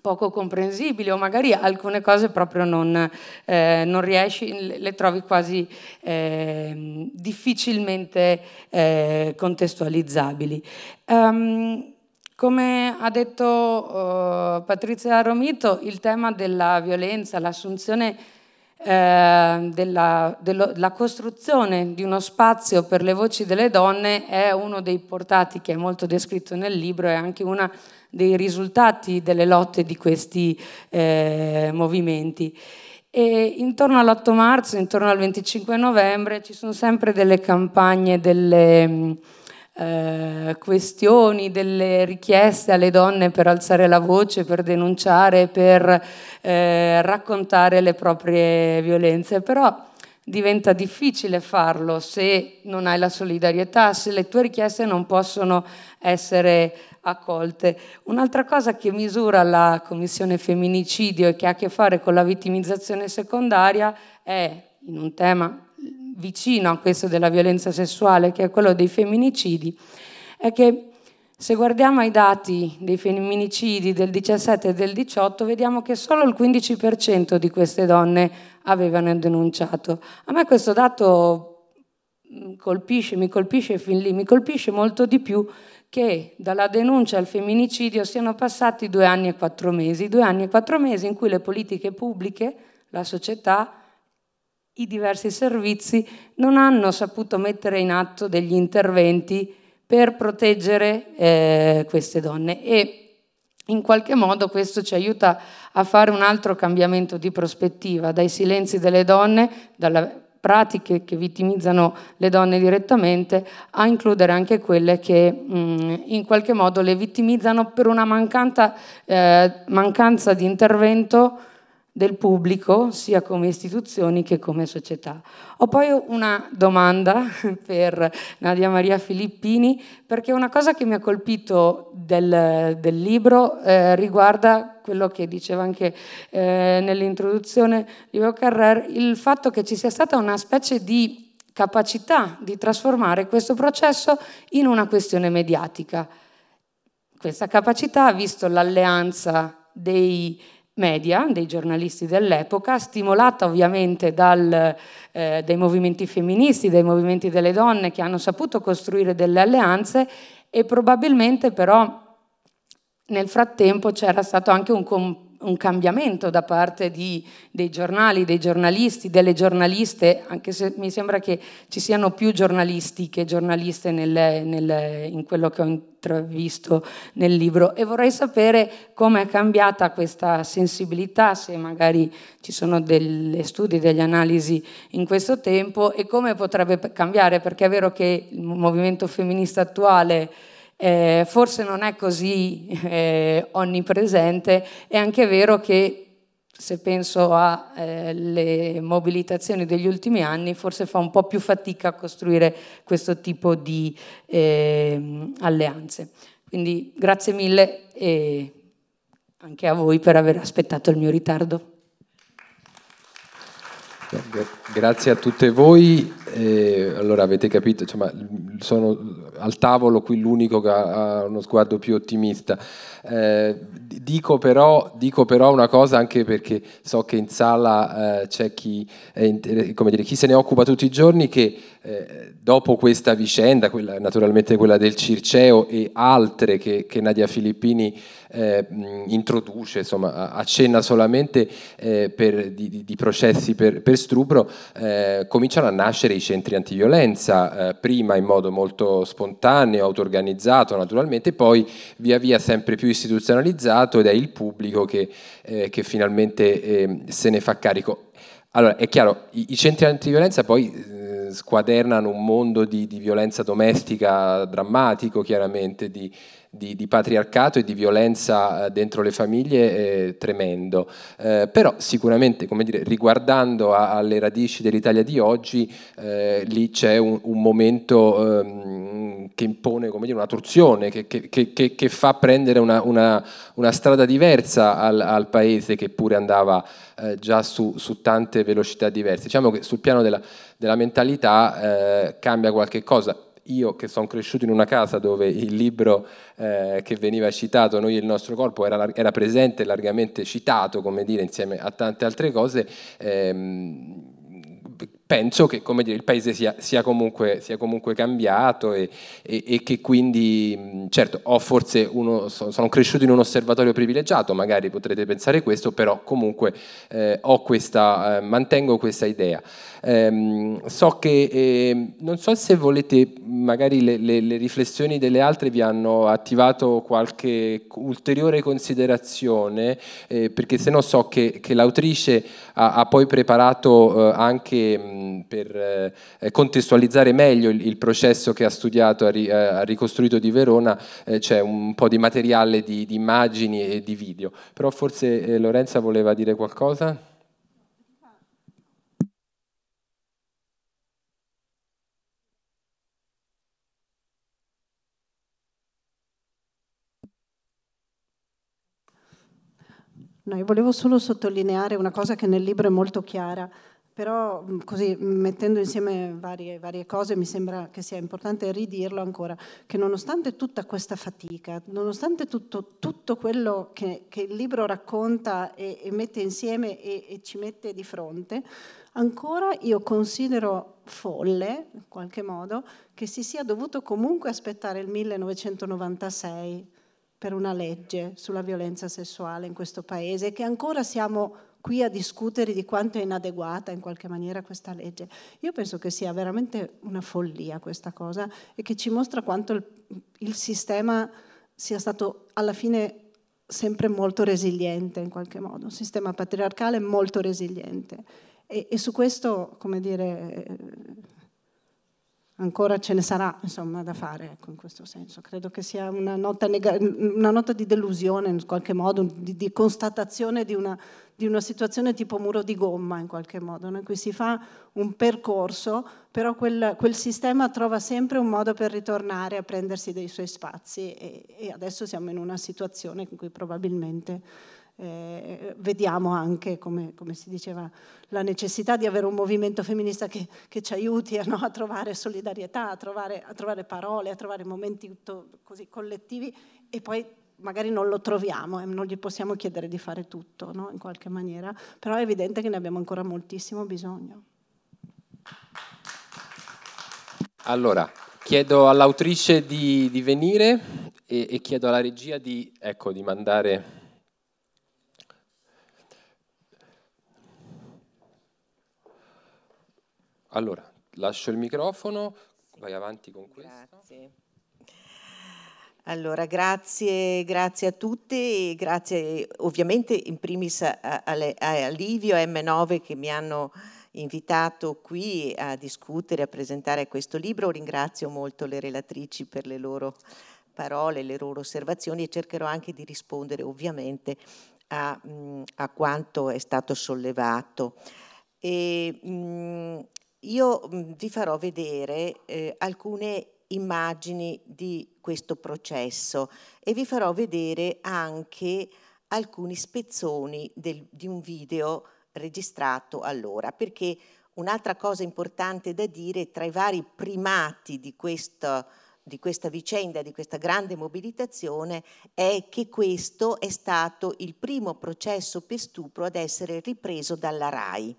poco comprensibili o magari alcune cose proprio non, eh, non riesci, le trovi quasi eh, difficilmente eh, contestualizzabili. Um, come ha detto oh, Patrizia Romito, il tema della violenza, l'assunzione Ehm, della dello, la costruzione di uno spazio per le voci delle donne è uno dei portati che è molto descritto nel libro e anche uno dei risultati delle lotte di questi eh, movimenti. E intorno all'8 marzo, intorno al 25 novembre, ci sono sempre delle campagne, delle eh, questioni, delle richieste alle donne per alzare la voce, per denunciare, per eh, raccontare le proprie violenze, però diventa difficile farlo se non hai la solidarietà, se le tue richieste non possono essere accolte. Un'altra cosa che misura la Commissione Femminicidio e che ha a che fare con la vittimizzazione secondaria è, in un tema vicino a questo della violenza sessuale, che è quello dei femminicidi, è che se guardiamo ai dati dei femminicidi del 17 e del 18, vediamo che solo il 15% di queste donne avevano denunciato. A me questo dato mm, colpisce, mi colpisce fin lì, mi colpisce molto di più che dalla denuncia al femminicidio siano passati due anni e quattro mesi, due anni e quattro mesi in cui le politiche pubbliche, la società, i diversi servizi non hanno saputo mettere in atto degli interventi per proteggere eh, queste donne e in qualche modo questo ci aiuta a fare un altro cambiamento di prospettiva dai silenzi delle donne, dalle pratiche che vittimizzano le donne direttamente, a includere anche quelle che mh, mm, in qualche modo le vittimizzano per una mancanta, eh, mancanza di intervento del pubblico, sia come istituzioni che come società. Ho poi una domanda per Nadia Maria Filippini, perché una cosa che mi ha colpito del, del libro eh, riguarda quello che diceva anche eh, nell'introduzione Livio Carrer, il fatto che ci sia stata una specie di capacità di trasformare questo processo in una questione mediatica. Questa capacità visto l'alleanza dei media, dei giornalisti dell'epoca, stimolata ovviamente dal, eh, dai movimenti femministi, dai movimenti delle donne che hanno saputo costruire delle alleanze e probabilmente però nel frattempo c'era stato anche un comportamento un cambiamento da parte di, dei giornali, dei giornalisti, delle giornaliste, anche se mi sembra che ci siano più giornalisti che giornaliste nel, nel, in quello che ho intravisto nel libro e vorrei sapere come è cambiata questa sensibilità, se magari ci sono degli studi, delle analisi in questo tempo e come potrebbe cambiare, perché è vero che il movimento femminista attuale eh, forse non è così eh, onnipresente, è anche vero che se penso alle eh, mobilitazioni degli ultimi anni, forse fa un po' più fatica a costruire questo tipo di ehm, alleanze. Quindi grazie mille e anche a voi per aver aspettato il mio ritardo. Grazie a tutte voi. Eh, allora avete capito, insomma, sono al tavolo qui l'unico che ha uno sguardo più ottimista. Eh, dico, però, dico, però, una cosa anche perché so che in sala eh, c'è chi, è, dire, chi, se ne occupa tutti i giorni che eh, dopo questa vicenda, quella, naturalmente quella del Circeo e altre che, che Nadia Filippini eh, introduce, insomma, accenna solamente eh, per, di, di, processi per, per stupro, eh, cominciano a nascere i centri antiviolenza, eh, prima in modo molto spontaneo, auto-organizzato naturalmente, poi via via sempre più istituzionalizzato ed è il pubblico che, eh, che finalmente ehm, se ne fa carico. Allora, è chiaro, i, i centri antiviolenza poi squadernano un mondo di, di violenza domestica drammatico, chiaramente, di, di, di patriarcato e di violenza eh, dentro le famiglie è eh, tremendo. Eh, però sicuramente, come dire, riguardando a, alle radici dell'Italia di oggi, eh, lì c'è un, un momento ehm, che impone come dire, una torsione, che, che, che, che, fa prendere una, una, una strada diversa al, al, paese che pure andava eh, già su, su, tante velocità diverse. Diciamo che sul piano della, della mentalità cambia qualche cosa io che sono cresciuto in una casa dove il libro eh, che veniva citato, Noi e il nostro corpo, era, era presente, largamente citato, come dire, insieme a tante altre cose, ehm, penso che dire, il paese sia, sia, comunque, sia comunque, cambiato e, e, e, che quindi, certo, uno, sono cresciuto in un osservatorio privilegiato, magari potrete pensare questo, però comunque eh, questa, eh, mantengo questa idea. Ehm, so che eh, non so se volete, magari le, le, le, riflessioni delle altre vi hanno attivato qualche ulteriore considerazione, eh, perché se no so che, che l'autrice ha, ha, poi preparato eh, anche mh, mm, per eh, contestualizzare meglio il, il, processo che ha studiato, ha, ri, eh, ha ricostruito di Verona, eh, c'è un po' di materiale di, di, immagini e di video. Però forse Lorenza voleva dire qualcosa? No, io volevo solo sottolineare una cosa che nel libro è molto chiara, però mm, così mm, mettendo insieme varie, varie, cose mi sembra che sia importante ridirlo ancora, che nonostante tutta questa fatica, nonostante tutto, tutto quello che, che, il libro racconta e, e mette insieme e, e ci mette di fronte, ancora io considero folle, in qualche modo, che si sia dovuto comunque aspettare il 1996 per una legge sulla violenza sessuale in questo paese e che ancora siamo qui a discutere di quanto è inadeguata in qualche maniera questa legge. Io penso che sia veramente una follia questa cosa e che ci mostra quanto il, il sistema sia stato alla fine sempre molto resiliente in qualche modo, un sistema patriarcale molto resiliente. E, e su questo, come dire, eh, ancora ce ne sarà insomma, da fare ecco, in questo senso. Credo che sia una nota, nega- una nota di delusione in qualche modo, di, di constatazione di una, di una, situazione tipo muro di gomma in qualche modo, no? cui si fa un percorso, però quel, quel, sistema trova sempre un modo per ritornare a prendersi dei suoi spazi e, e adesso siamo in una situazione in cui probabilmente eh, vediamo anche, come, come, si diceva, la necessità di avere un movimento femminista che, che ci aiuti no? a trovare solidarietà, a trovare, a trovare, parole, a trovare momenti così collettivi e poi magari non lo troviamo e non gli possiamo chiedere di fare tutto no? in qualche maniera, però è evidente che ne abbiamo ancora moltissimo bisogno. Allora, chiedo all'autrice di, di venire e, e, chiedo alla regia di, ecco, di mandare Allora, lascio il microfono, vai avanti con questo. Grazie. Allora, grazie, grazie, a tutti, grazie ovviamente in primis a, a, a Livio e M9 che mi hanno invitato qui a discutere, a presentare questo libro. Ringrazio molto le relatrici per le loro parole, le loro osservazioni e cercherò anche di rispondere ovviamente a, mm, a quanto è stato sollevato. E, mh, mm, io mhmm, vi farò vedere eh, alcune immagini di questo processo e vi farò vedere anche alcuni spezzoni del, di un video registrato allora, perché un'altra cosa importante da dire tra i vari primati di questo di questa vicenda, di questa grande mobilitazione, è che questo è stato il primo processo per stupro ad essere ripreso dalla RAI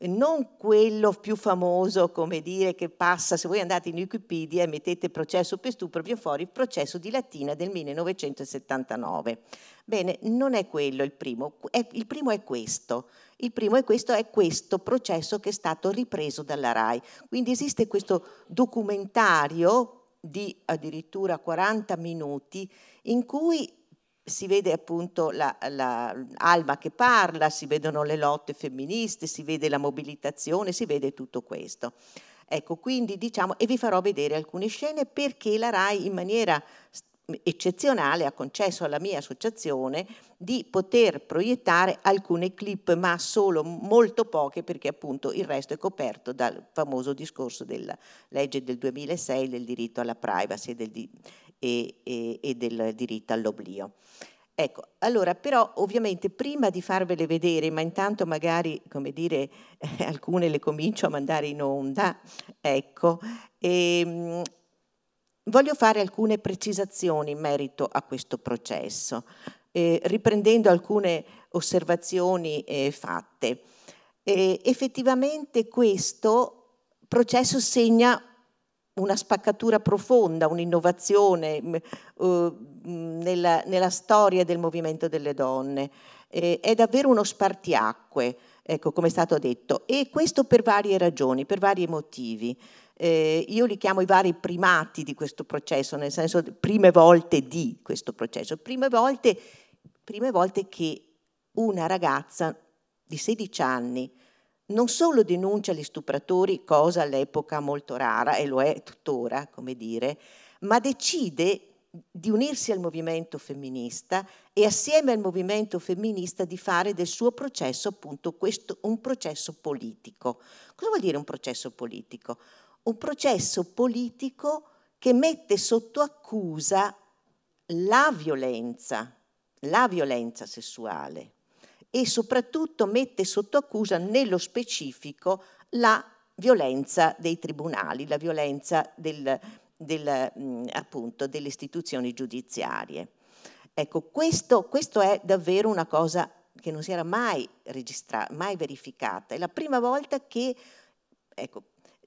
non quello più famoso, come dire, che passa, se voi andate in Wikipedia e mettete processo per stupro, viene fuori il processo di Latina del 1979. Bene, non è quello il primo, è, il primo è questo. Il primo è questo, è questo processo che è stato ripreso dalla RAI. Quindi esiste questo documentario di addirittura 40 minuti in cui si vede appunto la, la Alma che parla, si vedono le lotte femministe, si vede la mobilitazione, si vede tutto questo. Ecco, quindi diciamo, e vi farò vedere alcune scene perché la RAI in maniera eccezionale ha concesso alla mia associazione di poter proiettare alcune clip, ma solo molto poche perché appunto il resto è coperto dal famoso discorso della legge del 2006 del diritto alla privacy e del, diritto e, e, e del diritto all'oblio. Ecco, allora però ovviamente prima di farvele vedere, ma intanto magari, come dire, eh, alcune le comincio a mandare in onda, ecco, e, ehm, voglio fare alcune precisazioni in merito a questo processo, eh, riprendendo alcune osservazioni eh, fatte. Eh, effettivamente questo processo segna una spaccatura profonda, un'innovazione mm, eh, mm, nella, nella, storia del movimento delle donne. Eh, è davvero uno spartiacque, ecco, come è stato detto, e questo per varie ragioni, per vari motivi. Eh, io li chiamo i vari primati di questo processo, nel senso prime volte di questo processo, prime volte, prime volte che una ragazza di 16 anni non solo denuncia gli stupratori, cosa all'epoca molto rara e lo è tuttora, come dire, ma decide di unirsi al movimento femminista e assieme al movimento femminista di fare del suo processo appunto questo, un processo politico. Cosa vuol dire un processo politico? Un processo politico che mette sotto accusa la violenza, la violenza sessuale, e soprattutto mette sotto accusa nello specifico la violenza dei tribunali, la violenza del, del, appunto, delle istituzioni giudiziarie. Ecco, questo, questo, è davvero una cosa che non si era mai, mai verificata. È la prima volta che, ecco,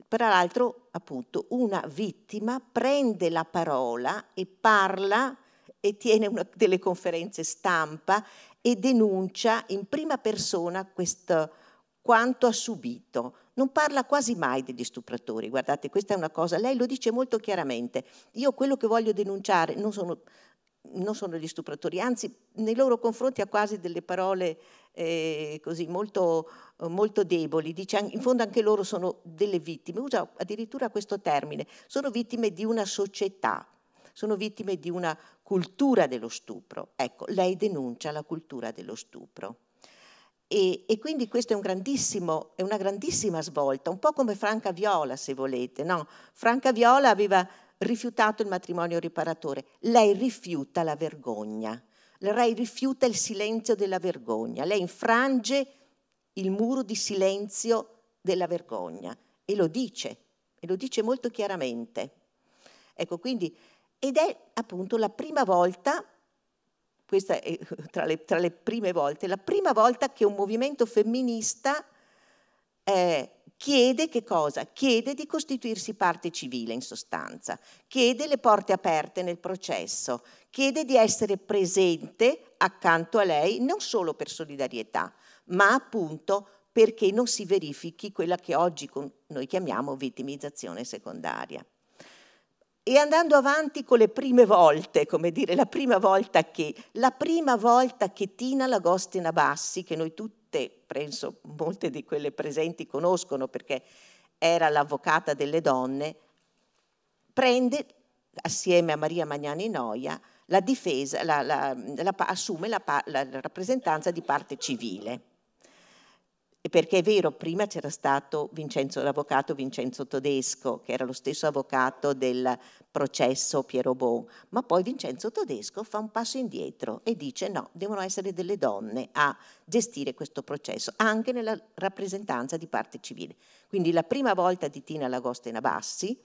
tra l'altro, appunto, una vittima prende la parola e parla e tiene una, delle conferenze stampa e denuncia in prima persona questo, quanto ha subito. Non parla quasi mai degli stupratori, guardate, questa è una cosa, lei lo dice molto chiaramente. Io quello che voglio denunciare non sono, non sono gli stupratori, anzi nei loro confronti ha quasi delle parole eh, così molto, molto deboli, dice, in fondo anche loro sono delle vittime, usa addirittura questo termine, sono vittime di una società, sono vittime di una cultura dello stupro. Ecco, lei denuncia la cultura dello stupro. E, e quindi questo è, un grandissimo, è, una grandissima svolta, un po' come Franca Viola, se volete. No? Franca Viola aveva rifiutato il matrimonio riparatore, lei rifiuta la vergogna, lei rifiuta il silenzio della vergogna, lei infrange il muro di silenzio della vergogna e lo dice, e lo dice molto chiaramente. Ecco, quindi ed è appunto la prima volta, questa è tra le, tra le prime volte, la prima volta che un movimento femminista eh, chiede che cosa? Chiede di costituirsi parte civile in sostanza, chiede le porte aperte nel processo, chiede di essere presente accanto a lei non solo per solidarietà, ma appunto perché non si verifichi quella che oggi noi chiamiamo vittimizzazione secondaria. E andando avanti con le prime volte, come dire, la prima volta che, la prima volta che Tina Lagostina Bassi, che noi tutte, penso molte di quelle presenti conoscono perché era l'avvocata delle donne, prende assieme a Maria Magnani Noia la difesa, la, la, la, assume la, rappresentanza di parte civile. Perché è vero, prima c'era stato Vincenzo, l'avvocato Vincenzo Todesco, che era lo stesso avvocato del, processo Piero Bon, ma poi Vincenzo Tedesco fa un passo indietro e dice no, devono essere delle donne a gestire questo processo, anche nella rappresentanza di parte civile. Quindi la prima volta di Tina Lagosta Lagostena Bassi,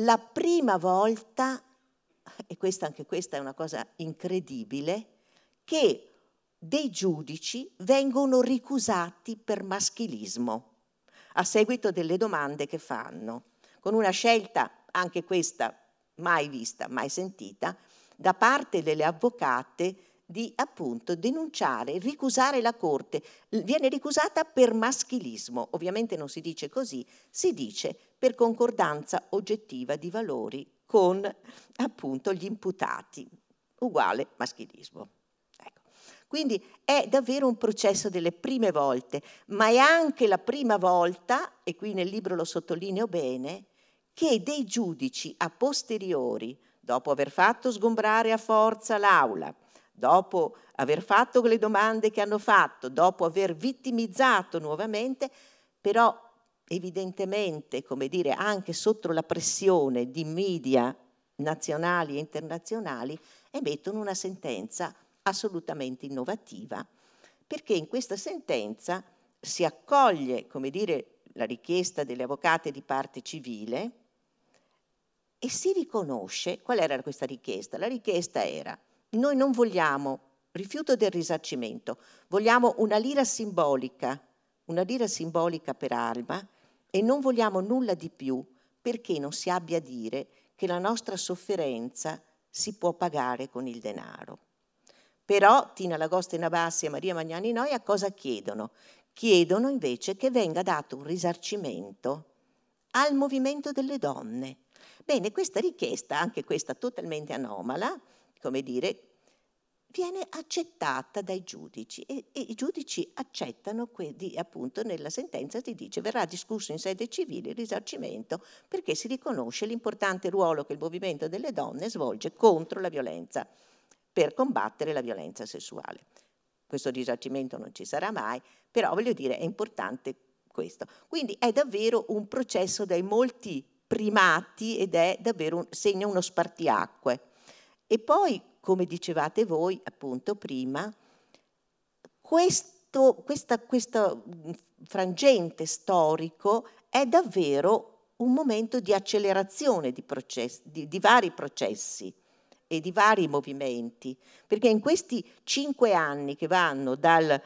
la prima volta, e questa, anche questa è una cosa incredibile, che dei giudici vengono ricusati per maschilismo a seguito delle domande che fanno, con una scelta anche questa mai vista, mai sentita, da parte delle avvocate di appunto denunciare, ricusare la Corte. Viene ricusata per maschilismo, ovviamente non si dice così, si dice per concordanza oggettiva di valori con appunto gli imputati, uguale maschilismo. Ecco. Quindi è davvero un processo delle prime volte, ma è anche la prima volta, e qui nel libro lo sottolineo bene, che dei giudici a posteriori, dopo aver fatto sgombrare a forza l'aula, dopo aver fatto le domande che hanno fatto, dopo aver vittimizzato nuovamente, però evidentemente, come dire, anche sotto la pressione di media nazionali e internazionali, emettono una sentenza assolutamente innovativa, perché in questa sentenza si accoglie, come dire, la richiesta delle avvocate di parte civile, e si riconosce, qual era questa richiesta? La richiesta era, noi non vogliamo rifiuto del risarcimento, vogliamo una lira simbolica, una lira simbolica per Alma e non vogliamo nulla di più perché non si abbia a dire che la nostra sofferenza si può pagare con il denaro. Però Tina Lagosta Nabassi e Maria Magnani Noia cosa chiedono? Chiedono invece che venga dato un risarcimento al movimento delle donne, Bene, questa richiesta, anche questa totalmente anomala, come dire, viene accettata dai giudici e, e i giudici accettano, quindi, appunto nella sentenza si dice verrà discusso in sede civile il risarcimento perché si riconosce l'importante ruolo che il movimento delle donne svolge contro la violenza, per combattere la violenza sessuale. Questo risarcimento non ci sarà mai, però voglio dire è importante questo. Quindi è davvero un processo dai molti primati ed è davvero un, segna uno spartiacque. E poi, come dicevate voi appunto prima, questo, questa, questo mm, frangente storico è davvero un momento di accelerazione di, processi, di, di vari processi e di vari movimenti, perché in questi cinque anni che vanno, dal,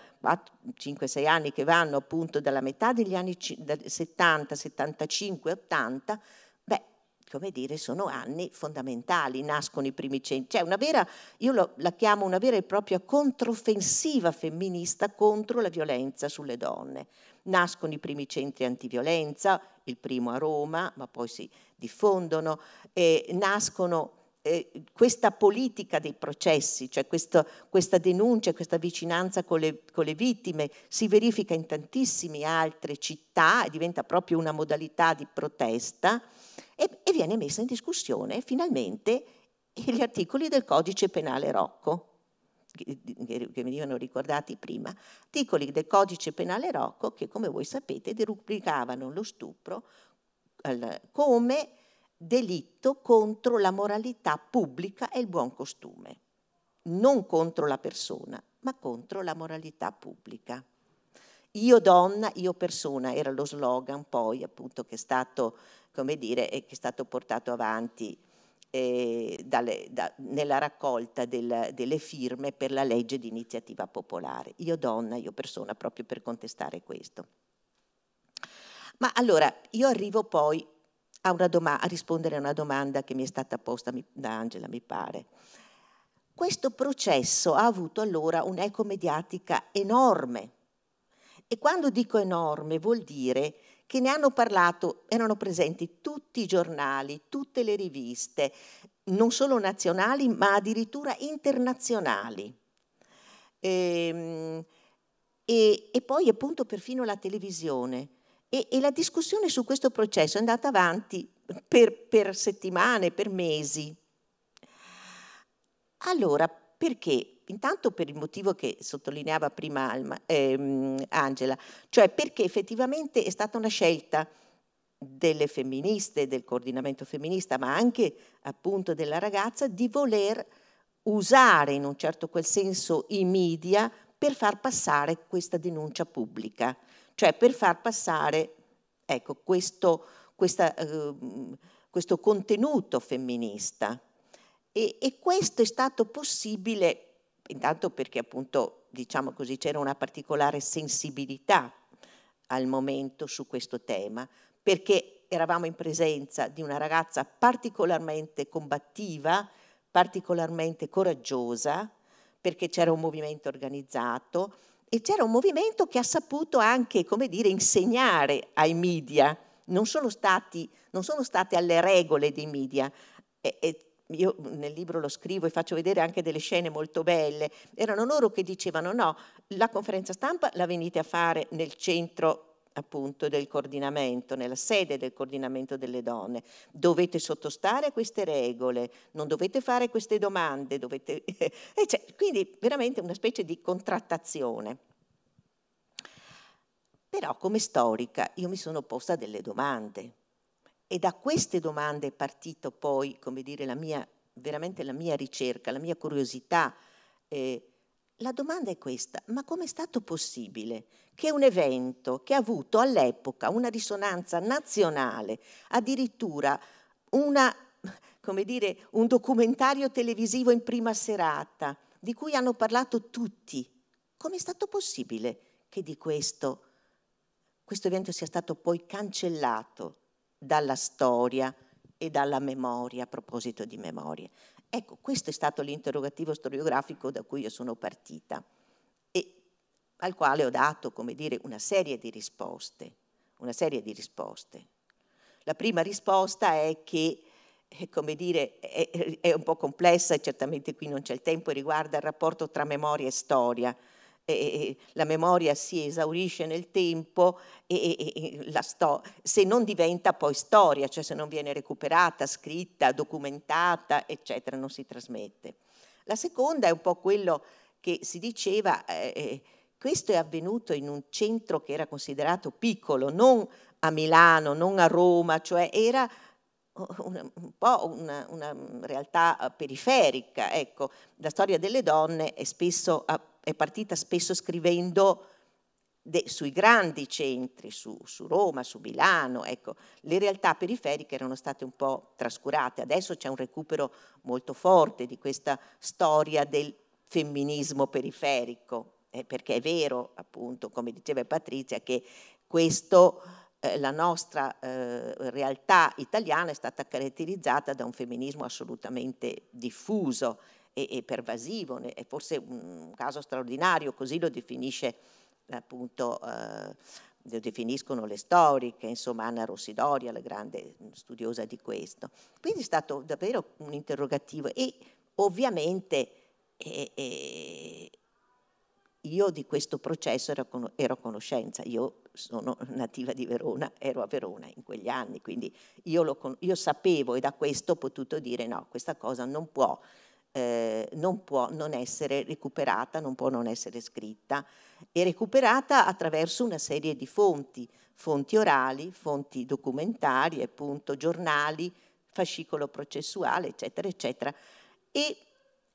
5-6 ah, anni che vanno appunto dalla metà degli anni 70, 75, 80, beh, come dire, sono anni fondamentali, nascono i primi centri, cioè una vera, io lo, la chiamo una vera e propria controffensiva femminista contro la violenza sulle donne. Nascono i primi centri antiviolenza, il primo a Roma, ma poi si diffondono, e nascono questa politica dei processi, cioè questo, questa denuncia, questa vicinanza con le, con le, vittime, si verifica in tantissime altre città e diventa proprio una modalità di protesta e, e viene messa in discussione finalmente gli articoli del codice penale Rocco che venivano ricordati prima, articoli del codice penale Rocco che, come voi sapete, derubricavano lo stupro come delitto contro la moralità pubblica e il buon costume, non contro la persona, ma contro la moralità pubblica. Io donna, io persona era lo slogan poi appunto che è stato, dire, eh, che è stato portato avanti eh, dalle, da, nella raccolta del, delle firme per la legge di iniziativa popolare. Io donna, io persona, proprio per contestare questo. Ma allora io arrivo poi a, a, rispondere a una domanda che mi è stata posta da Angela, mi pare. Questo processo ha avuto allora un'eco mediatica enorme. E quando dico enorme vuol dire che ne hanno parlato, erano presenti tutti i giornali, tutte le riviste, non solo nazionali ma addirittura internazionali. E, ehm, e, e poi appunto perfino la televisione. E, e la discussione su questo processo è andata avanti per, per settimane, per mesi. Allora, perché? Intanto per il motivo che sottolineava prima Alma, ehm, Angela, cioè perché effettivamente è stata una scelta delle femministe, del coordinamento femminista, ma anche appunto della ragazza, di voler usare in un certo quel senso i media per far passare questa denuncia pubblica cioè per far passare ecco, questo, questa, eh, questo, contenuto femminista. E, e questo è stato possibile intanto perché appunto, diciamo così, c'era una particolare sensibilità al momento su questo tema, perché eravamo in presenza di una ragazza particolarmente combattiva, particolarmente coraggiosa, perché c'era un movimento organizzato, e c'era un movimento che ha saputo anche, come dire, insegnare ai media, non sono, stati, non sono state alle regole dei media. E, e io nel libro lo scrivo e faccio vedere anche delle scene molto belle. Erano loro che dicevano no, la conferenza stampa la venite a fare nel centro appunto del coordinamento, nella sede del coordinamento delle donne. Dovete sottostare a queste regole, non dovete fare queste domande, dovete... cioè, quindi veramente una specie di contrattazione. Però come storica io mi sono posta delle domande e da queste domande è partito poi, come dire, la mia, veramente la mia ricerca, la mia curiosità. Eh, la domanda è questa, ma com'è stato possibile che un evento che ha avuto all'epoca una risonanza nazionale, addirittura una, dire, un documentario televisivo in prima serata, di cui hanno parlato tutti, com'è stato possibile che di questo, questo evento sia stato poi cancellato dalla storia e dalla memoria, a proposito di memoria? Ecco, questo è stato l'interrogativo storiografico da cui io sono partita e al quale ho dato, come dire, una serie di risposte. Una serie di risposte. La prima risposta è che eh, come dire, è, è, un po' complessa e certamente qui non c'è il tempo e riguarda il rapporto tra memoria e storia eh, la memoria si esaurisce nel tempo e, e, e sto- se non diventa poi storia, cioè se non viene recuperata, scritta, documentata, eccetera, non si trasmette. La seconda è un po' quello che si diceva, eh, eh questo è avvenuto in un centro che era considerato piccolo, non a Milano, non a Roma, cioè era una, un po' una, una realtà eh, periferica. Ecco, la storia delle donne è, spesso, è partita spesso scrivendo de, sui grandi centri, su, su Roma, su Milano. Ecco, le realtà periferiche erano state un po' trascurate. Adesso c'è un recupero molto forte di questa storia del femminismo periferico, eh, perché è vero, appunto, come diceva Patrizia, che questo eh, la nostra eh, realtà italiana è stata caratterizzata da un femminismo assolutamente diffuso e, e pervasivo, è forse un caso straordinario, così lo definisce appunto eh, lo definiscono le storiche, insomma Anna Rossidoria, la grande studiosa di questo. Quindi è stato davvero un interrogativo e ovviamente eh, eh, io di questo processo ero, a conoscenza, io sono nativa di Verona, ero a Verona in quegli anni, quindi io, lo, io sapevo e da questo ho potuto dire no, questa cosa non può, eh, non può non essere recuperata, non può non essere scritta e recuperata attraverso una serie di fonti, fonti orali, fonti documentarie, appunto giornali, fascicolo processuale, eccetera, eccetera. E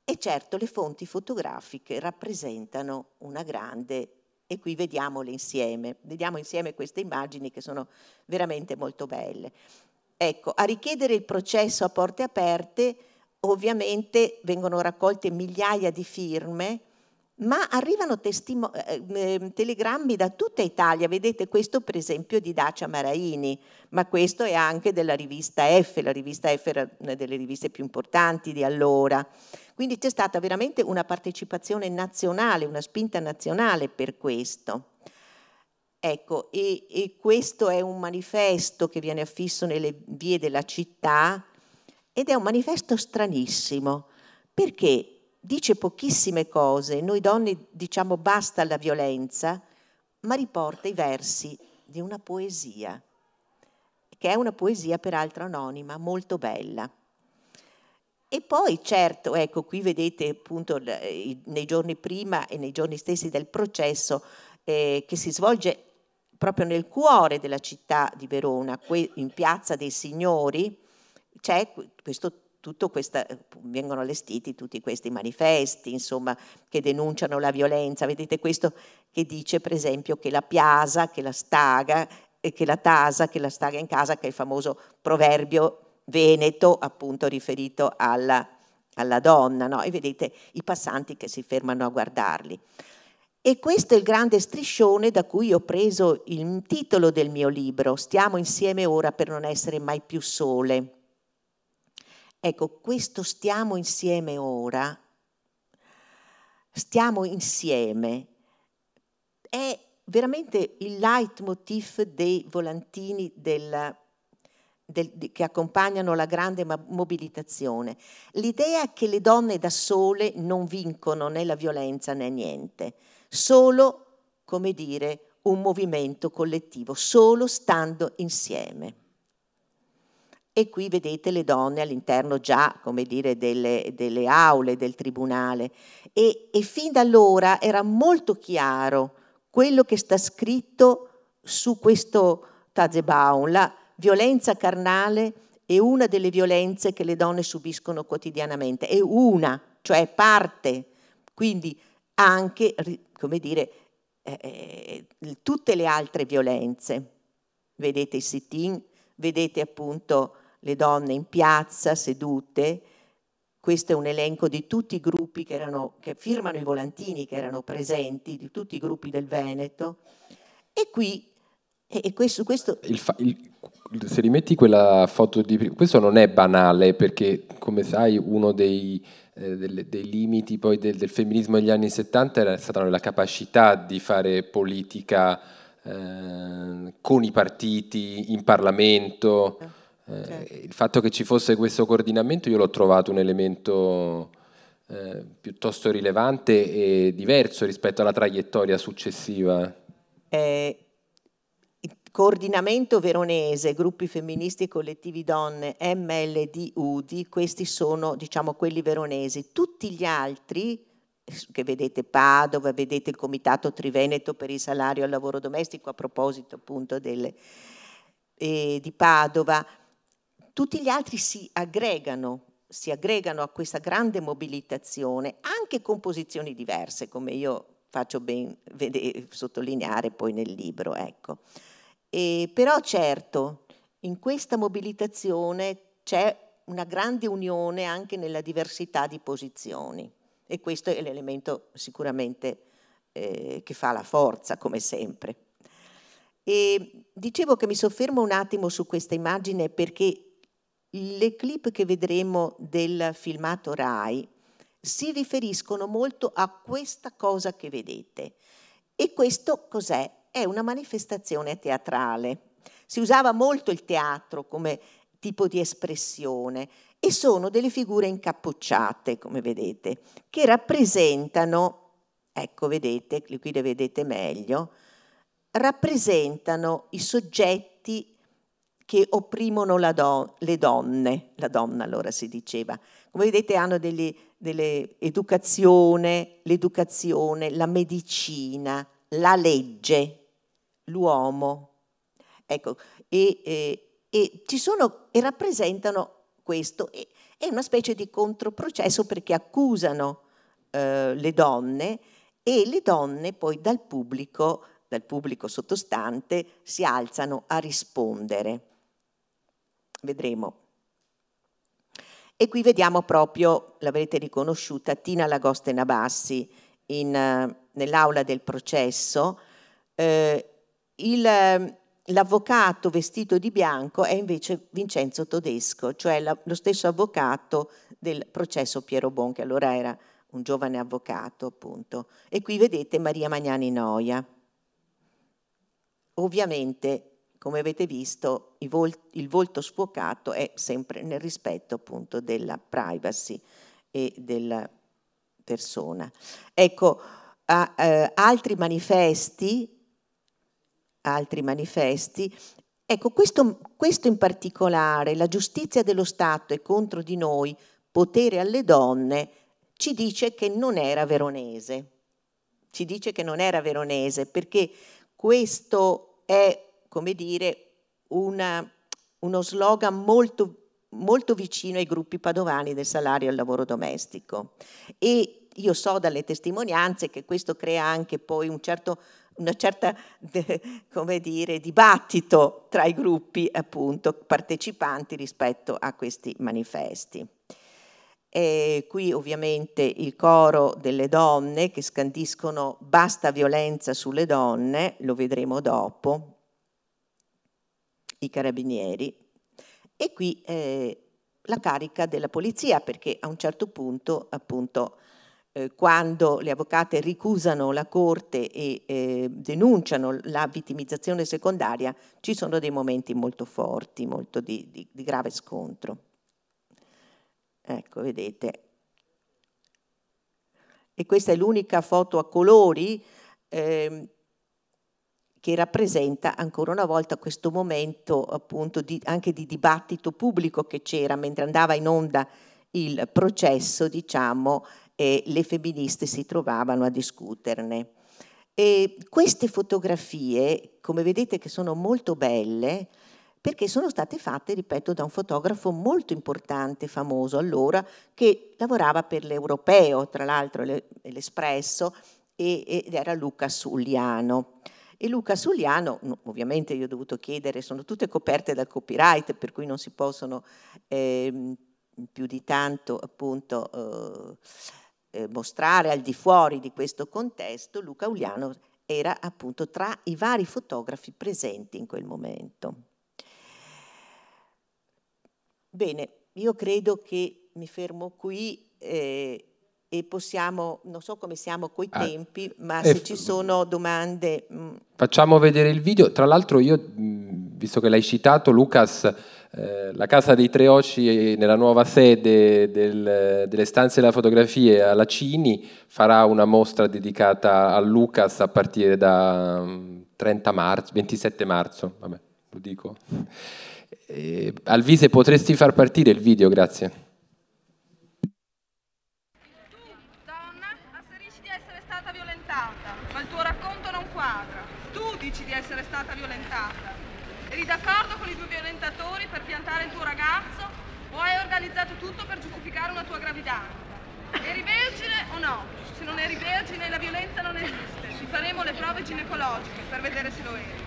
e certo le fonti fotografiche rappresentano una grande, e qui vediamole insieme, vediamo insieme queste immagini che sono veramente molto belle. Ecco, a richiedere il processo a porte aperte ovviamente vengono raccolte migliaia di firme ma arrivano testimo- eh, eh ehm, telegrammi da tutta Italia, vedete questo per esempio di Dacia Maraini, ma questo è anche della rivista F, la rivista F era una delle riviste più importanti di allora. Quindi c'è stata veramente una partecipazione nazionale, una spinta nazionale per questo. Ecco, e, e questo è un manifesto che viene affisso nelle vie della città ed è un manifesto stranissimo, perché dice pochissime cose, noi donne diciamo basta alla violenza, ma riporta i versi di una poesia, che è una poesia peraltro anonima, molto bella. E poi certo, ecco qui vedete appunto nei giorni prima e nei giorni stessi del processo eh, che si svolge proprio nel cuore della città di Verona, in Piazza dei Signori, c'è questo tutto questa, eh, vengono allestiti tutti questi manifesti insomma, che denunciano la violenza. Vedete questo che dice per esempio che la piazza, che la staga, eh, che la tasa, che la staga in casa, che è il famoso proverbio veneto appunto riferito alla, alla donna. No? E vedete i passanti che si fermano a guardarli. E questo è il grande striscione da cui ho preso il titolo del mio libro, Stiamo insieme ora per non essere mai più sole. Ecco, questo stiamo insieme ora, stiamo insieme, è veramente il leitmotiv dei volantini del, del, che accompagnano la grande mobilitazione. L'idea che le donne da sole non vincono né la violenza né niente, solo, come dire, un movimento collettivo, solo stando insieme e qui vedete le donne all'interno già, come dire, delle, delle aule del tribunale. E, e fin da allora era molto chiaro quello che sta scritto su questo Tazebaum, la violenza carnale è una delle violenze che le donne subiscono quotidianamente, è una, cioè parte, quindi anche, come dire, eh, eh, tutte le altre violenze. Vedete i sit-in, vedete appunto le donne in piazza sedute. Questo è un elenco di tutti i gruppi che, erano, che firmano i volantini, che erano presenti, di tutti i gruppi del Veneto. E qui e questo, questo... Il fa, il, se rimetti quella foto di prima, questo non è banale perché come sai uno dei, eh, dei, dei limiti poi del, del, femminismo negli anni 70 era stata la capacità di fare politica eh, con i partiti, in Parlamento. Certo. Eh, il fatto che ci fosse questo coordinamento io l'ho trovato un elemento eh, piuttosto rilevante e diverso rispetto alla traiettoria successiva. Eh, coordinamento veronese, gruppi femministi e collettivi donne, MLD, UDI, questi sono diciamo quelli veronesi. Tutti gli altri che vedete Padova, vedete il Comitato Triveneto per il salario al lavoro domestico a proposito appunto delle, eh, di Padova, tutti gli altri si aggregano, si aggregano a questa grande mobilitazione, anche con posizioni diverse, come io faccio ben vedere, sottolineare poi nel libro. Ecco. E, però certo, in questa mobilitazione c'è una grande unione anche nella diversità di posizioni e questo è l'elemento sicuramente eh, che fa la forza, come sempre. E dicevo che mi soffermo un attimo su questa immagine perché le clip che vedremo del filmato RAI si riferiscono molto a questa cosa che vedete. E questo cos'è? È una manifestazione teatrale. Si usava molto il teatro come tipo di espressione e sono delle figure incappucciate, come vedete, che rappresentano, ecco vedete, qui le vedete meglio, rappresentano i soggetti che opprimono don- le donne, la donna allora si diceva. Come vedete hanno degli, delle educazione, l'educazione, la medicina, la legge, l'uomo. Ecco, e, e, e ci sono e rappresentano questo. E, è una specie di controprocesso perché accusano eh, le donne e le donne poi dal pubblico, dal pubblico sottostante, si alzano a rispondere vedremo. E qui vediamo proprio, l'avrete riconosciuta, Tina Lagoste Nabassi eh, nell'aula del processo. Eh, il, ehm, l'avvocato vestito di bianco è invece Vincenzo Todesco, cioè la, lo stesso avvocato del processo Piero Bon, che allora era un giovane avvocato, appunto. E qui vedete Maria Magnani Noia. Ovviamente come avete visto, il, volto sfocato è sempre nel rispetto appunto della privacy e della persona. Ecco, a, eh, altri manifesti, altri manifesti, ecco questo, questo in particolare, la giustizia dello Stato è contro di noi, potere alle donne, ci dice che non era veronese, ci dice che non era veronese perché questo è come dire, una, uno slogan molto, molto vicino ai gruppi padovani del salario al lavoro domestico. E io so dalle testimonianze che questo crea anche poi un certo una certa, come dire, dibattito tra i gruppi appunto partecipanti rispetto a questi manifesti. E qui ovviamente il coro delle donne che scandiscono basta violenza sulle donne, lo vedremo dopo, i carabinieri, e qui eh, la carica della polizia, perché a un certo punto, appunto, eh, quando le avvocate ricusano la corte e eh, denunciano la vittimizzazione secondaria, ci sono dei momenti molto forti, molto di, di, di grave scontro. Ecco, vedete. E questa è l'unica foto a colori. Eh, che rappresenta ancora una volta questo momento appunto di, anche di dibattito pubblico che c'era mentre andava in onda il processo, diciamo, e le femministe si trovavano a discuterne. E queste fotografie, come vedete che sono molto belle, perché sono state fatte, ripeto, da un fotografo molto importante, famoso allora, che lavorava per l'Europeo, tra l'altro l'Espresso, ed era Luca Suliano e Luca Suliano, ovviamente io ho dovuto chiedere, sono tutte coperte dal copyright per cui non si possono eh, più di tanto appunto eh, eh, mostrare al di fuori di questo contesto, Luca Uliano era appunto tra i vari fotografi presenti in quel momento. Bene, io credo che mi fermo qui. Eh, e possiamo, non so come siamo coi ah, tempi, ma eh, se ci sono domande... Mm. Facciamo vedere il video, tra l'altro io, mm, visto che l'hai citato Lucas, eh, la Casa dei Tre Oci nella nuova sede del, delle stanze della fotografia alla Cini farà una mostra dedicata a Lucas a partire da 30 mm, marzo, 27 marzo, vabbè, lo dico. Eh, Alvise potresti far partire il video, grazie. d'accordo con i due violentatori per piantare il tuo ragazzo o hai organizzato tutto per giustificare una tua gravidanza? Eri vergine o no? Se non eri vergine la violenza non esiste. Ci faremo le prove ginecologiche per vedere se lo eri.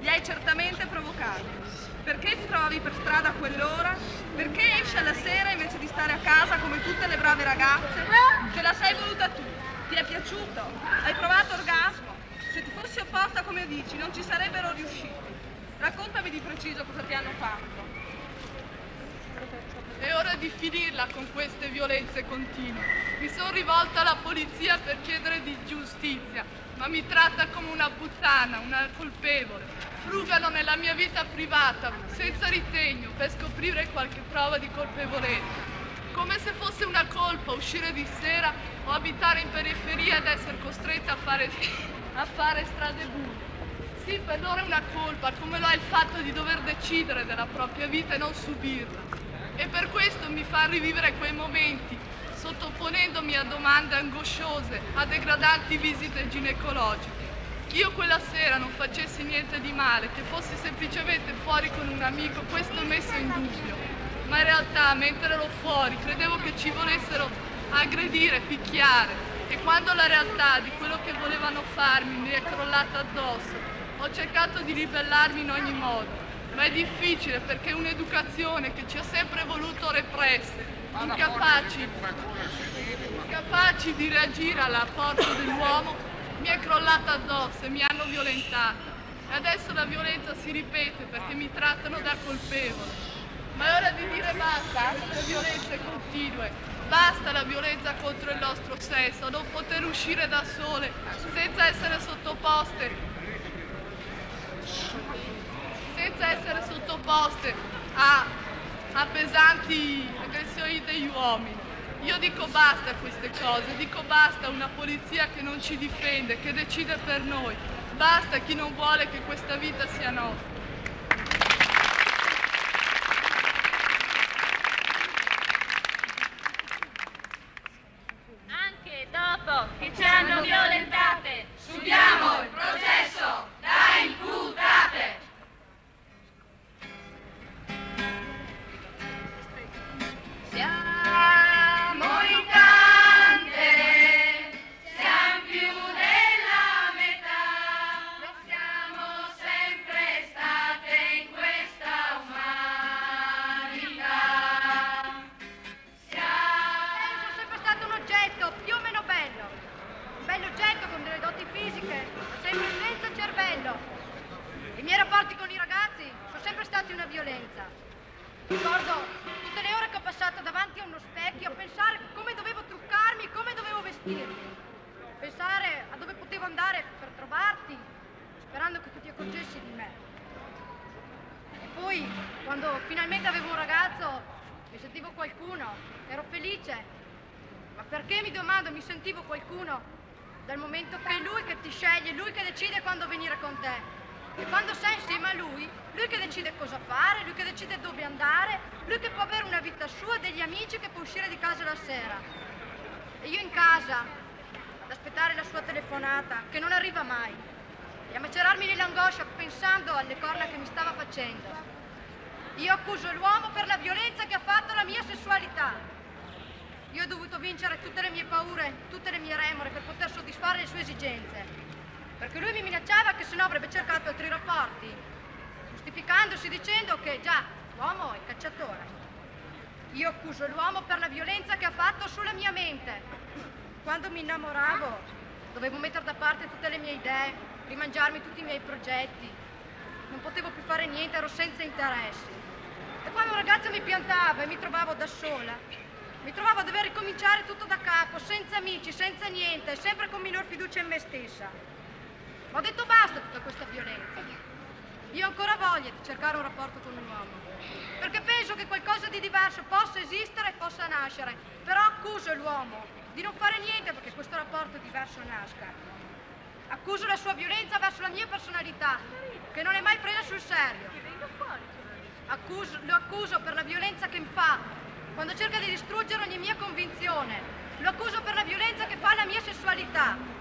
Li hai certamente provocati. Perché ti trovavi per strada a quell'ora? Perché esci alla sera invece di stare a casa come tutte le brave ragazze? Te la sei voluta tu. Ti è piaciuto? Hai provato orgasmo? Se ti fossi opposta come dici non ci sarebbero riusciti. Raccontami di preciso cosa ti hanno fatto. È ora di finirla con queste violenze continue. Mi sono rivolta alla polizia per chiedere di giustizia, ma mi tratta come una puttana, una colpevole. Frugano nella mia vita privata, senza ritegno, per scoprire qualche prova di colpevolezza. Come se fosse una colpa uscire di sera o abitare in periferia ed essere costretta a fare, a fare strade buie. Sì, per loro è una colpa, come lo è il fatto di dover decidere della propria vita e non subirla. E per questo mi fa rivivere quei momenti, sottoponendomi a domande angosciose, a degradanti visite ginecologiche. Io quella sera non facessi niente di male, che fossi semplicemente fuori con un amico, questo messo in dubbio. Ma in realtà, mentre ero fuori, credevo che ci volessero aggredire, picchiare. E quando la realtà di quello che volevano farmi mi è crollata addosso, ho cercato di ribellarmi in ogni modo, ma è difficile perché un'educazione che ci ha sempre voluto represse, incapaci, incapaci di reagire alla forza dell'uomo, mi è crollata addosso e mi hanno violentata. E adesso la violenza si ripete perché mi trattano da colpevole. Ma è ora di dire basta anche le violenze continue, basta la violenza contro il nostro sesso, non poter uscire da sole senza essere sottoposte senza essere sottoposte a, a pesanti aggressioni degli uomini. Io dico basta a queste cose, dico basta a una polizia che non ci difende, che decide per noi, basta a chi non vuole che questa vita sia nostra. me stessa. Ho detto basta tutta questa violenza. Io ho ancora voglia di cercare un rapporto con un uomo. Perché penso che qualcosa di diverso possa esistere e possa nascere. Però accuso l'uomo di non fare niente perché questo rapporto diverso nasca. Accuso la sua violenza verso la mia personalità, che non è mai presa sul serio. Accuso, lo accuso per la violenza che mi fa, quando cerca di distruggere ogni mia convinzione. Lo accuso per la violenza che fa alla mia sessualità.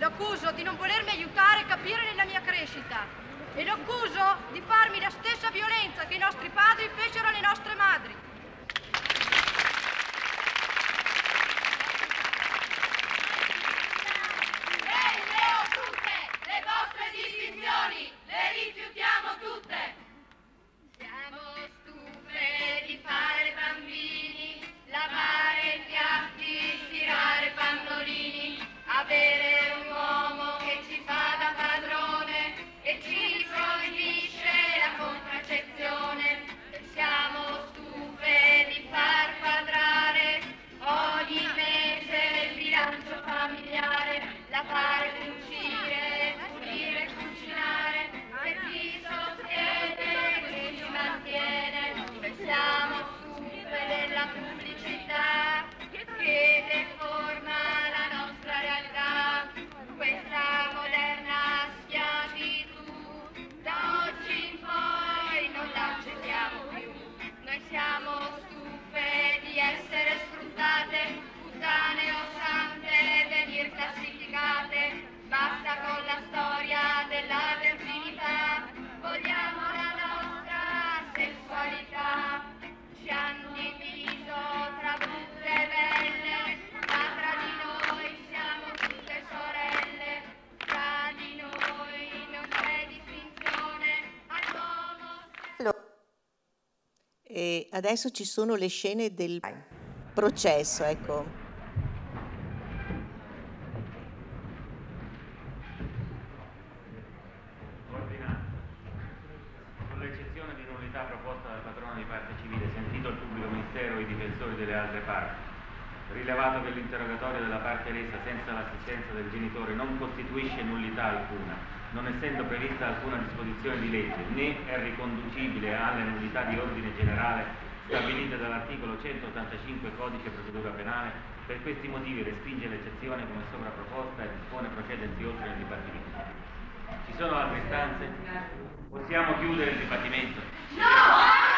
Lo accuso di non volermi aiutare a capire nella mia crescita e lo accuso di farmi la stessa violenza che i nostri padri fecero alle nostre madri. adesso ci sono le scene del processo, ecco. rilevato che l'interrogatorio della parte resa senza l'assistenza del genitore non costituisce nullità alcuna, non essendo prevista alcuna disposizione di legge né è riconducibile alle nullità di ordine generale l'articolo 185 Codice Procedura Penale, per questi motivi respinge l'eccezione come sopra proposta e dispone procedersi oltre il dibattimento. Ci sono altre istanze? Possiamo chiudere il dibattimento? No!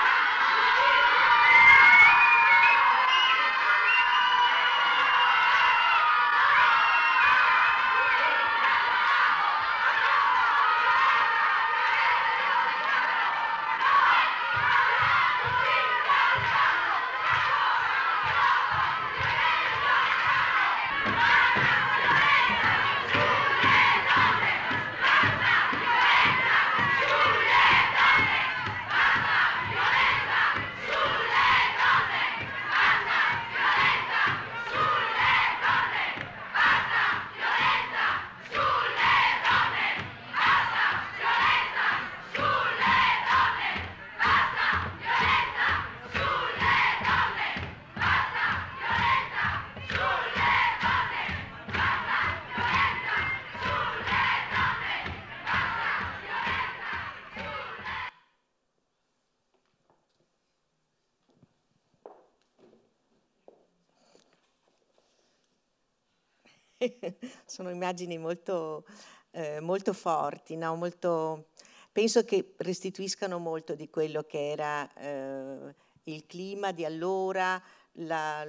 sono immagini molto, eh, molto forti, no? molto, penso che restituiscano molto di quello che era eh, il clima di allora, la,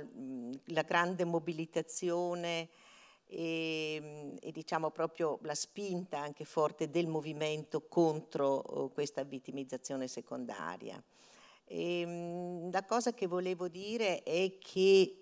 la grande mobilitazione e, e, diciamo proprio la spinta anche forte del movimento contro oh, questa vittimizzazione secondaria. E, la cosa che volevo dire è che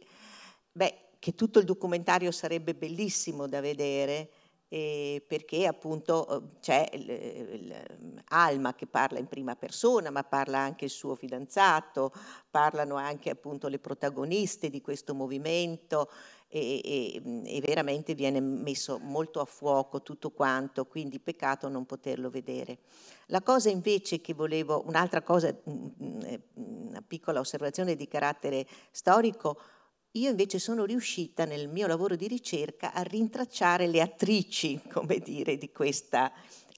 beh, che tutto il documentario sarebbe bellissimo da vedere, eh, perché appunto eh, c'è Alma che parla in prima persona, ma parla anche il suo fidanzato, parlano anche appunto le protagoniste di questo movimento e, e, e veramente viene messo molto a fuoco tutto quanto, quindi peccato non poterlo vedere. La cosa invece che volevo, un'altra cosa, mm, mm, eh, mm, una piccola osservazione di carattere storico, io invece sono riuscita nel mio lavoro di ricerca a rintracciare le attrici, come dire, di questa,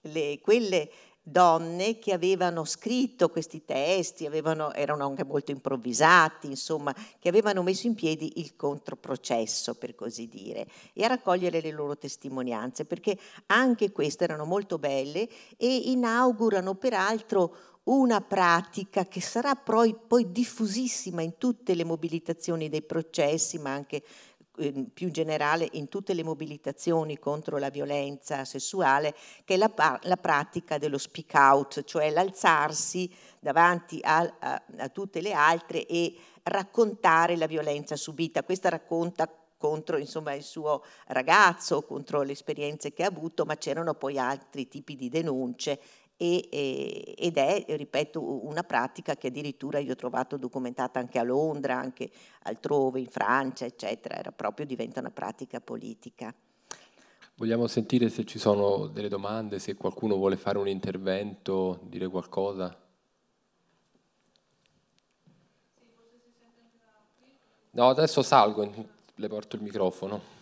le, quelle donne che avevano scritto questi testi, avevano, erano anche molto improvvisati, insomma, che avevano messo in piedi il controprocesso, per così dire, e a raccogliere le loro testimonianze, perché anche queste erano molto belle e inaugurano peraltro una pratica che sarà poi, poi diffusissima in tutte le mobilitazioni dei processi, ma anche ehm, più in generale in tutte le mobilitazioni contro la violenza sessuale, che è la, la pratica dello speak out, cioè l'alzarsi davanti a, a, a tutte le altre e raccontare la violenza subita. Questa racconta contro insomma, il suo ragazzo, contro le esperienze che ha avuto, ma c'erano poi altri tipi di denunce ed è, ripeto, una pratica che addirittura io ho trovato documentata anche a Londra, anche altrove, in Francia, eccetera, era proprio diventa una pratica politica. Vogliamo sentire se ci sono delle domande, se qualcuno vuole fare un intervento, dire qualcosa? No, adesso salgo, le porto il microfono.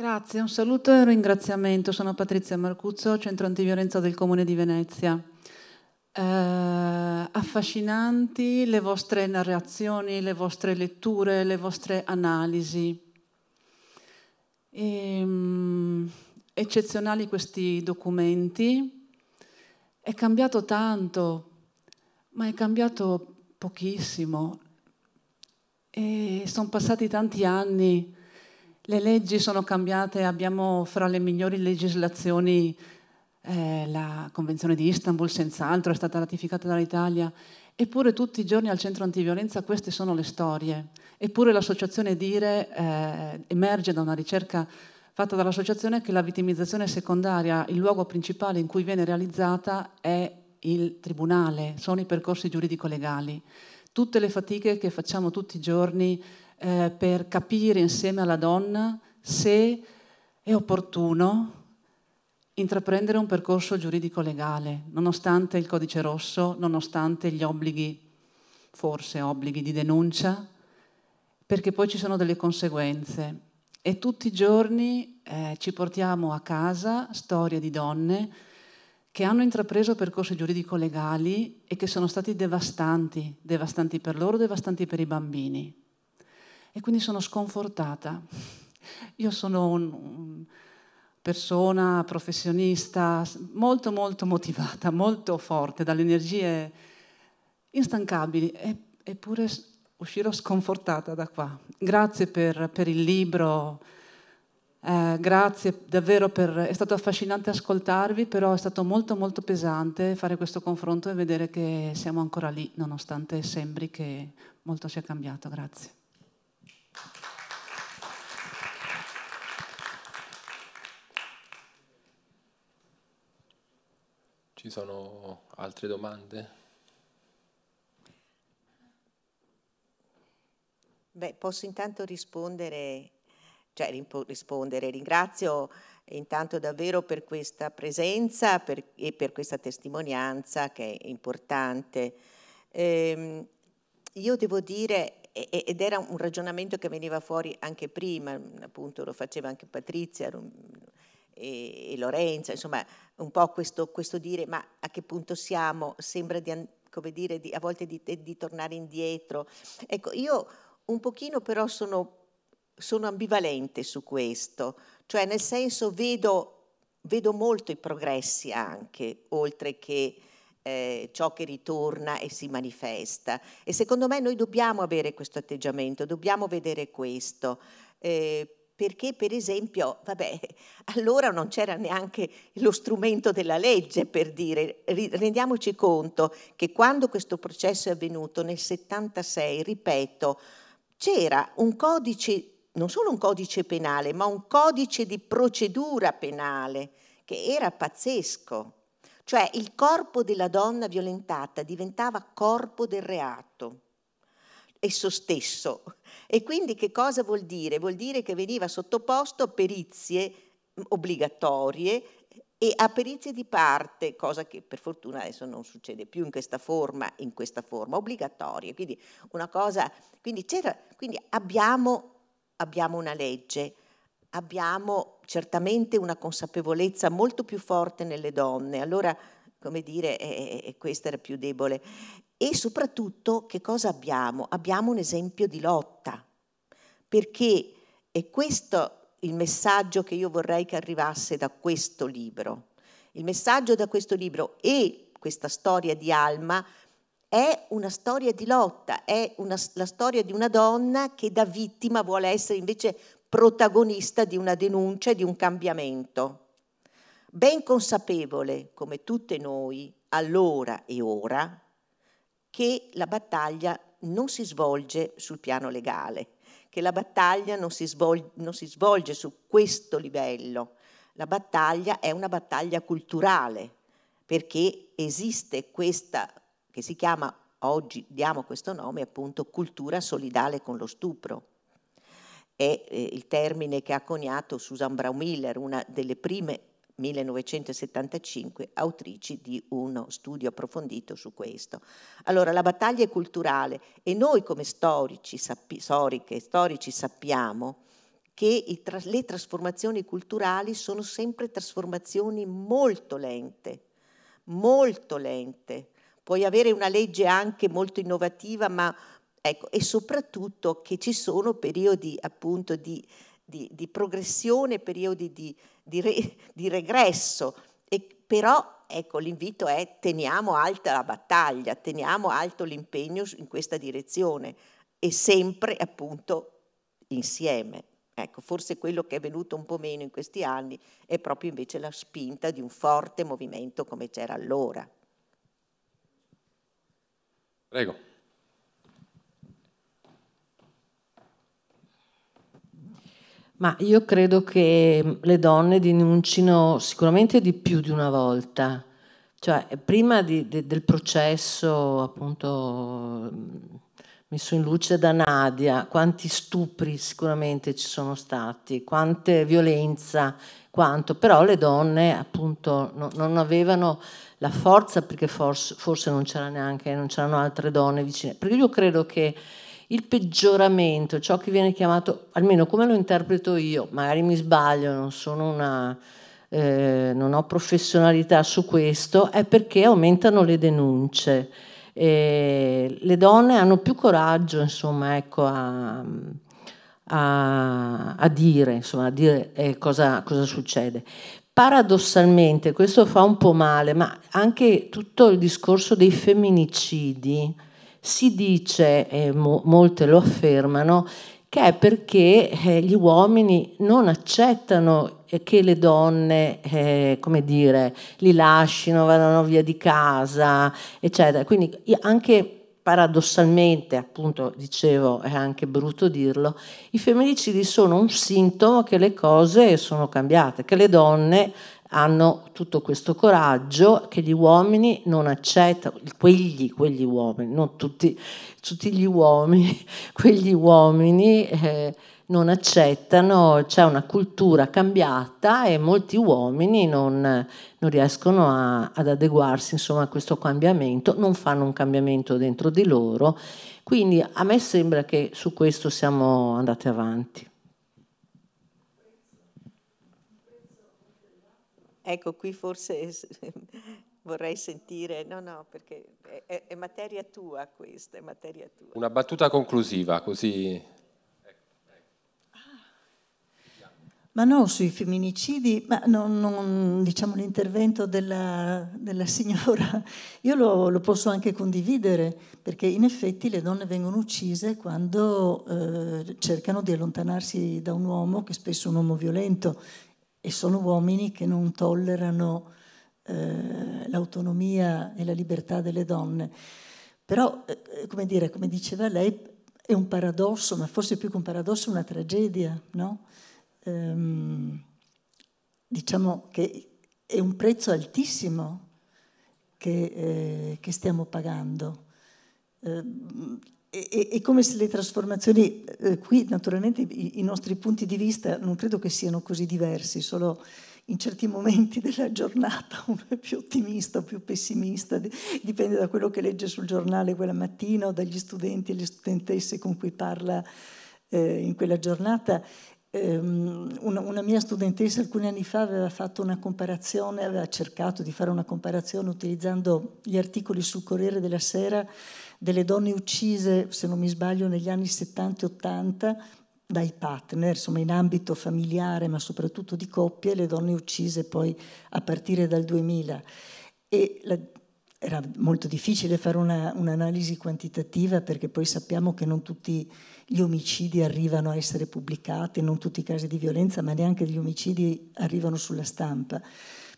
Grazie, un saluto e un ringraziamento. Sono Patrizia Marcuzzo, centro antiviolenza del Comune di Venezia. Eh, affascinanti le vostre narrazioni, le vostre letture, le vostre analisi. E, um, eccezionali questi documenti. È cambiato tanto, ma è cambiato pochissimo. E sono passati tanti anni le leggi sono cambiate, abbiamo fra le migliori legislazioni eh, la Convenzione di Istanbul, senz'altro è stata ratificata dall'Italia, eppure tutti i giorni al centro antiviolenza queste sono le storie, eppure l'associazione Dire eh, emerge da una ricerca fatta dall'associazione che la vittimizzazione secondaria, il luogo principale in cui viene realizzata è il tribunale, sono i percorsi giuridico-legali. Tutte le fatiche che facciamo tutti i giorni eh, per capire insieme alla donna se è opportuno intraprendere un percorso giuridico legale, nonostante il codice rosso, nonostante gli obblighi, forse obblighi di denuncia, perché poi ci sono delle conseguenze. E tutti i giorni eh, ci portiamo a casa storie di donne che hanno intrapreso percorsi giuridico-legali e che sono stati devastanti, devastanti per loro, devastanti per i bambini e quindi sono sconfortata. Io sono una persona professionista molto molto motivata, molto forte, dalle energie instancabili, eppure uscirò sconfortata da qua. Grazie per, per il libro, eh, grazie davvero per... è stato affascinante ascoltarvi, però è stato molto molto pesante fare questo confronto e vedere che siamo ancora lì, nonostante sembri che molto sia cambiato. Grazie. Ci sono altre domande? Beh, posso intanto rispondere, cioè rispondere, ringrazio intanto davvero per questa presenza per, e per questa testimonianza che è importante. Ehm, io devo dire, ed era un ragionamento che veniva fuori anche prima, appunto lo faceva anche Patrizia, e, e Lorenzo, insomma un po' questo, questo, dire ma a che punto siamo, sembra di, come dire, di, a volte di, di, tornare indietro. Ecco, io un pochino però sono, sono ambivalente su questo, cioè nel senso vedo, vedo molto i progressi anche, oltre che... Eh, ciò che ritorna e si manifesta. E secondo me noi dobbiamo avere questo atteggiamento, dobbiamo vedere questo, eh, perché per esempio, vabbè, allora non c'era neanche lo strumento della legge per dire, rendiamoci conto che quando questo processo è avvenuto nel 76, ripeto, c'era un codice, non solo un codice penale, ma un codice di procedura penale che era pazzesco. Cioè il corpo della donna violentata diventava corpo del reato esso stesso. E quindi che cosa vuol dire? Vuol dire che veniva sottoposto a perizie mm, obbligatorie e a perizie di parte, cosa che per fortuna adesso non succede più in questa forma, in questa forma obbligatoria. Quindi, cosa, quindi, quindi abbiamo, abbiamo una legge, abbiamo certamente una consapevolezza molto più forte nelle donne. Allora, come dire, eh, eh, eh questa era più debole. E soprattutto che cosa abbiamo? Abbiamo un esempio di lotta, perché è questo il messaggio che io vorrei che arrivasse da questo libro. Il messaggio da questo libro e questa storia di Alma è una storia di lotta, è una, la storia di una donna che da vittima vuole essere invece protagonista di una denuncia e di un cambiamento. Ben consapevole, come tutte noi, allora e ora, che la battaglia non si svolge sul piano legale, che la battaglia non si, svolge, non si svolge su questo livello. La battaglia è una battaglia culturale, perché esiste questa che si chiama oggi diamo questo nome appunto cultura solidale con lo stupro. È eh, il termine che ha coniato Susan Braumiller, una delle prime 1975, autrici di uno studio approfondito su questo. Allora, la battaglia è culturale e noi come storici, sappi, storiche, storici sappiamo che tra- le trasformazioni culturali sono sempre trasformazioni molto lente, molto lente. Puoi avere una legge anche molto innovativa, ma ecco, e soprattutto che ci sono periodi appunto di, di, di progressione, periodi di di, re, di regresso, e, però ecco, l'invito è teniamo alta la battaglia, teniamo alto l'impegno in questa direzione e sempre appunto insieme. Ecco, forse quello che è venuto un po' meno in questi anni è proprio invece la spinta di un forte movimento come c'era allora. Prego. Ma io credo che mm, le donne denuncino sicuramente di più di una volta, cioè prima di, de, del processo appunto mm, messo in luce da Nadia, quanti stupri sicuramente ci sono stati, quante violenza, quanto, però le donne appunto no, non avevano la forza perché forse, forse non c'erano neanche, non c'erano altre donne vicine, perché io credo che il peggioramento, ciò che viene chiamato, almeno come lo interpreto io, magari mi sbaglio, non sono una... Eh, non ho professionalità su questo, è perché aumentano le denunce. E le donne hanno più coraggio insomma, ecco, a, a, a, dire, insomma, a dire eh, cosa, cosa, succede. Paradossalmente, questo fa un po' male, ma anche tutto il discorso dei femminicidi si dice, e mo- molte lo affermano, che è perché eh, gli uomini non accettano eh, che le donne, eh, come dire, li lasciano, vadano via di casa, eccetera. Quindi anche paradossalmente, appunto dicevo, è anche brutto dirlo, i femminicidi sono un sintomo che le cose sono cambiate, che le donne hanno tutto questo coraggio che gli uomini non accettano, quegli, quegli uomini, non tutti, tutti gli uomini, quegli uomini eh, non accettano, c'è una cultura cambiata e molti uomini non, non riescono a, ad adeguarsi insomma, a questo cambiamento, non fanno un cambiamento dentro di loro, quindi a me sembra che su questo siamo andati avanti. Ecco, qui forse vorrei sentire, no, no, perché è, è, materia tua questa, è materia tua. Una battuta conclusiva, così... Ma no, sui femminicidi, ma non, non, diciamo l'intervento della, della signora, io lo, lo, posso anche condividere, perché in effetti le donne vengono uccise quando eh, cercano di allontanarsi da un uomo, che è spesso un uomo violento, e sono uomini che non tollerano eh, l'autonomia e la libertà delle donne. Però, eh, come dire, come diceva lei, è un paradosso, ma forse più che un paradosso è una tragedia, no? Ehm, diciamo che è un prezzo altissimo che, eh, che stiamo pagando. Ehm, e, e, come se le trasformazioni, eh, qui naturalmente i, i, nostri punti di vista non credo che siano così diversi, solo in certi momenti della giornata uno è più ottimista o più pessimista, dipende da quello che legge sul giornale quella mattina o dagli studenti e le studentesse con cui parla eh, in quella giornata. Ehm, una, mia studentessa alcuni anni fa aveva fatto una comparazione, aveva cercato di fare una comparazione utilizzando gli articoli sul Corriere della Sera delle donne uccise, se non mi sbaglio, negli anni 70 e 80 dai partner, insomma in ambito familiare ma soprattutto di coppie, le donne uccise poi a partire dal 2000. E la, era molto difficile fare una, un'analisi quantitativa perché poi sappiamo che non tutti gli omicidi arrivano a essere pubblicati, non tutti i casi di violenza, ma neanche gli omicidi arrivano sulla stampa.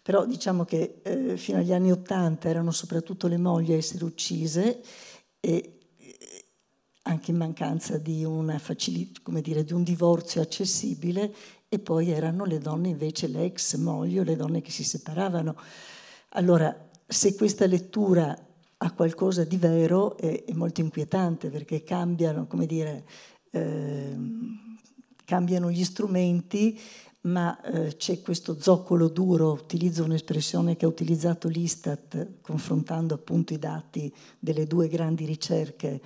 Però diciamo che eh, fino agli anni 80 erano soprattutto le mogli a essere uccise e anche in mancanza di, dire, di un divorzio accessibile e poi erano le donne invece, le ex mogli o le donne che si separavano. Allora, se questa lettura ha qualcosa di vero è, è molto inquietante perché cambiano, come dire, eh, cambiano gli strumenti, ma eh, c'è questo zoccolo duro, utilizzo un'espressione che ha utilizzato l'Istat confrontando appunto i dati delle due grandi ricerche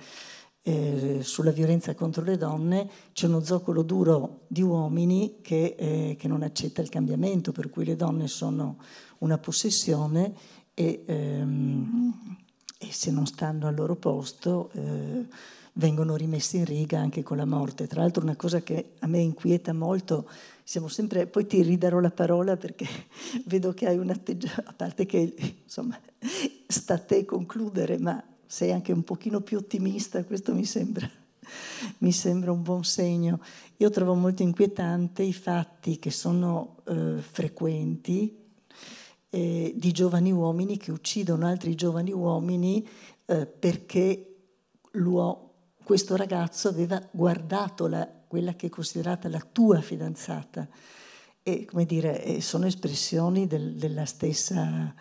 eh, sulla violenza contro le donne, c'è uno zoccolo duro di uomini che, eh, che, non accetta il cambiamento, per cui le donne sono una possessione e, ehm, e se non stanno al loro posto eh, vengono rimessi in riga anche con la morte. Tra l'altro una cosa che a me inquieta molto siamo sempre, poi ti ridarò la parola perché vedo che hai un atteggiamento, a parte che insomma sta a te concludere, ma sei anche un pochino più ottimista, questo mi sembra, mi sembra un buon segno. Io trovo molto inquietante i fatti che sono eh, frequenti eh, di giovani uomini che uccidono altri giovani uomini eh, perché questo ragazzo aveva guardato la quella che è considerata la tua fidanzata. E, come dire, sono espressioni del, della, stessa,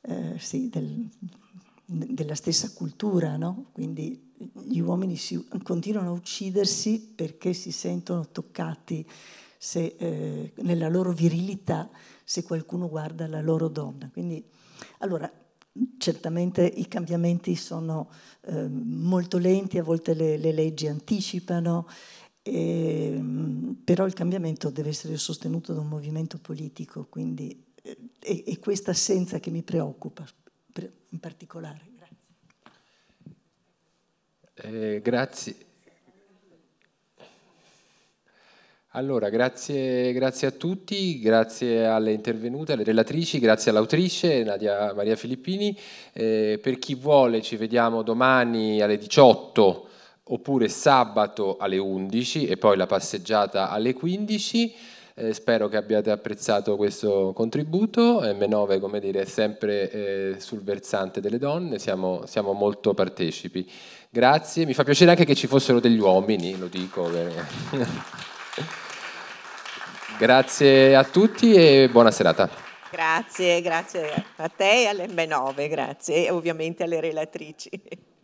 eh, sì, del, della stessa cultura, no? Quindi gli uomini si, continuano a uccidersi perché si sentono toccati se, eh, nella loro virilità se qualcuno guarda la loro donna. Quindi, allora, certamente i cambiamenti sono eh, molto lenti, a volte le, le leggi anticipano e, ehm, però il cambiamento deve essere sostenuto da un movimento politico, quindi è, eh, questa assenza che mi preoccupa in particolare. Grazie. Eh, grazie. Allora, grazie, grazie, a tutti, grazie alle intervenute, alle relatrici, grazie all'autrice Nadia Maria Filippini. Eh, per chi vuole ci vediamo domani alle 18 oppure sabato alle 11 e poi la passeggiata alle 15. Eh, spero che abbiate apprezzato questo contributo. Eh, M9, come dire, è sempre eh, sul versante delle donne, siamo, siamo, molto partecipi. Grazie, mi fa piacere anche che ci fossero degli uomini, lo dico. Eh. grazie a tutti e buona serata. Grazie, grazie a te e all'M9, grazie e ovviamente alle relatrici.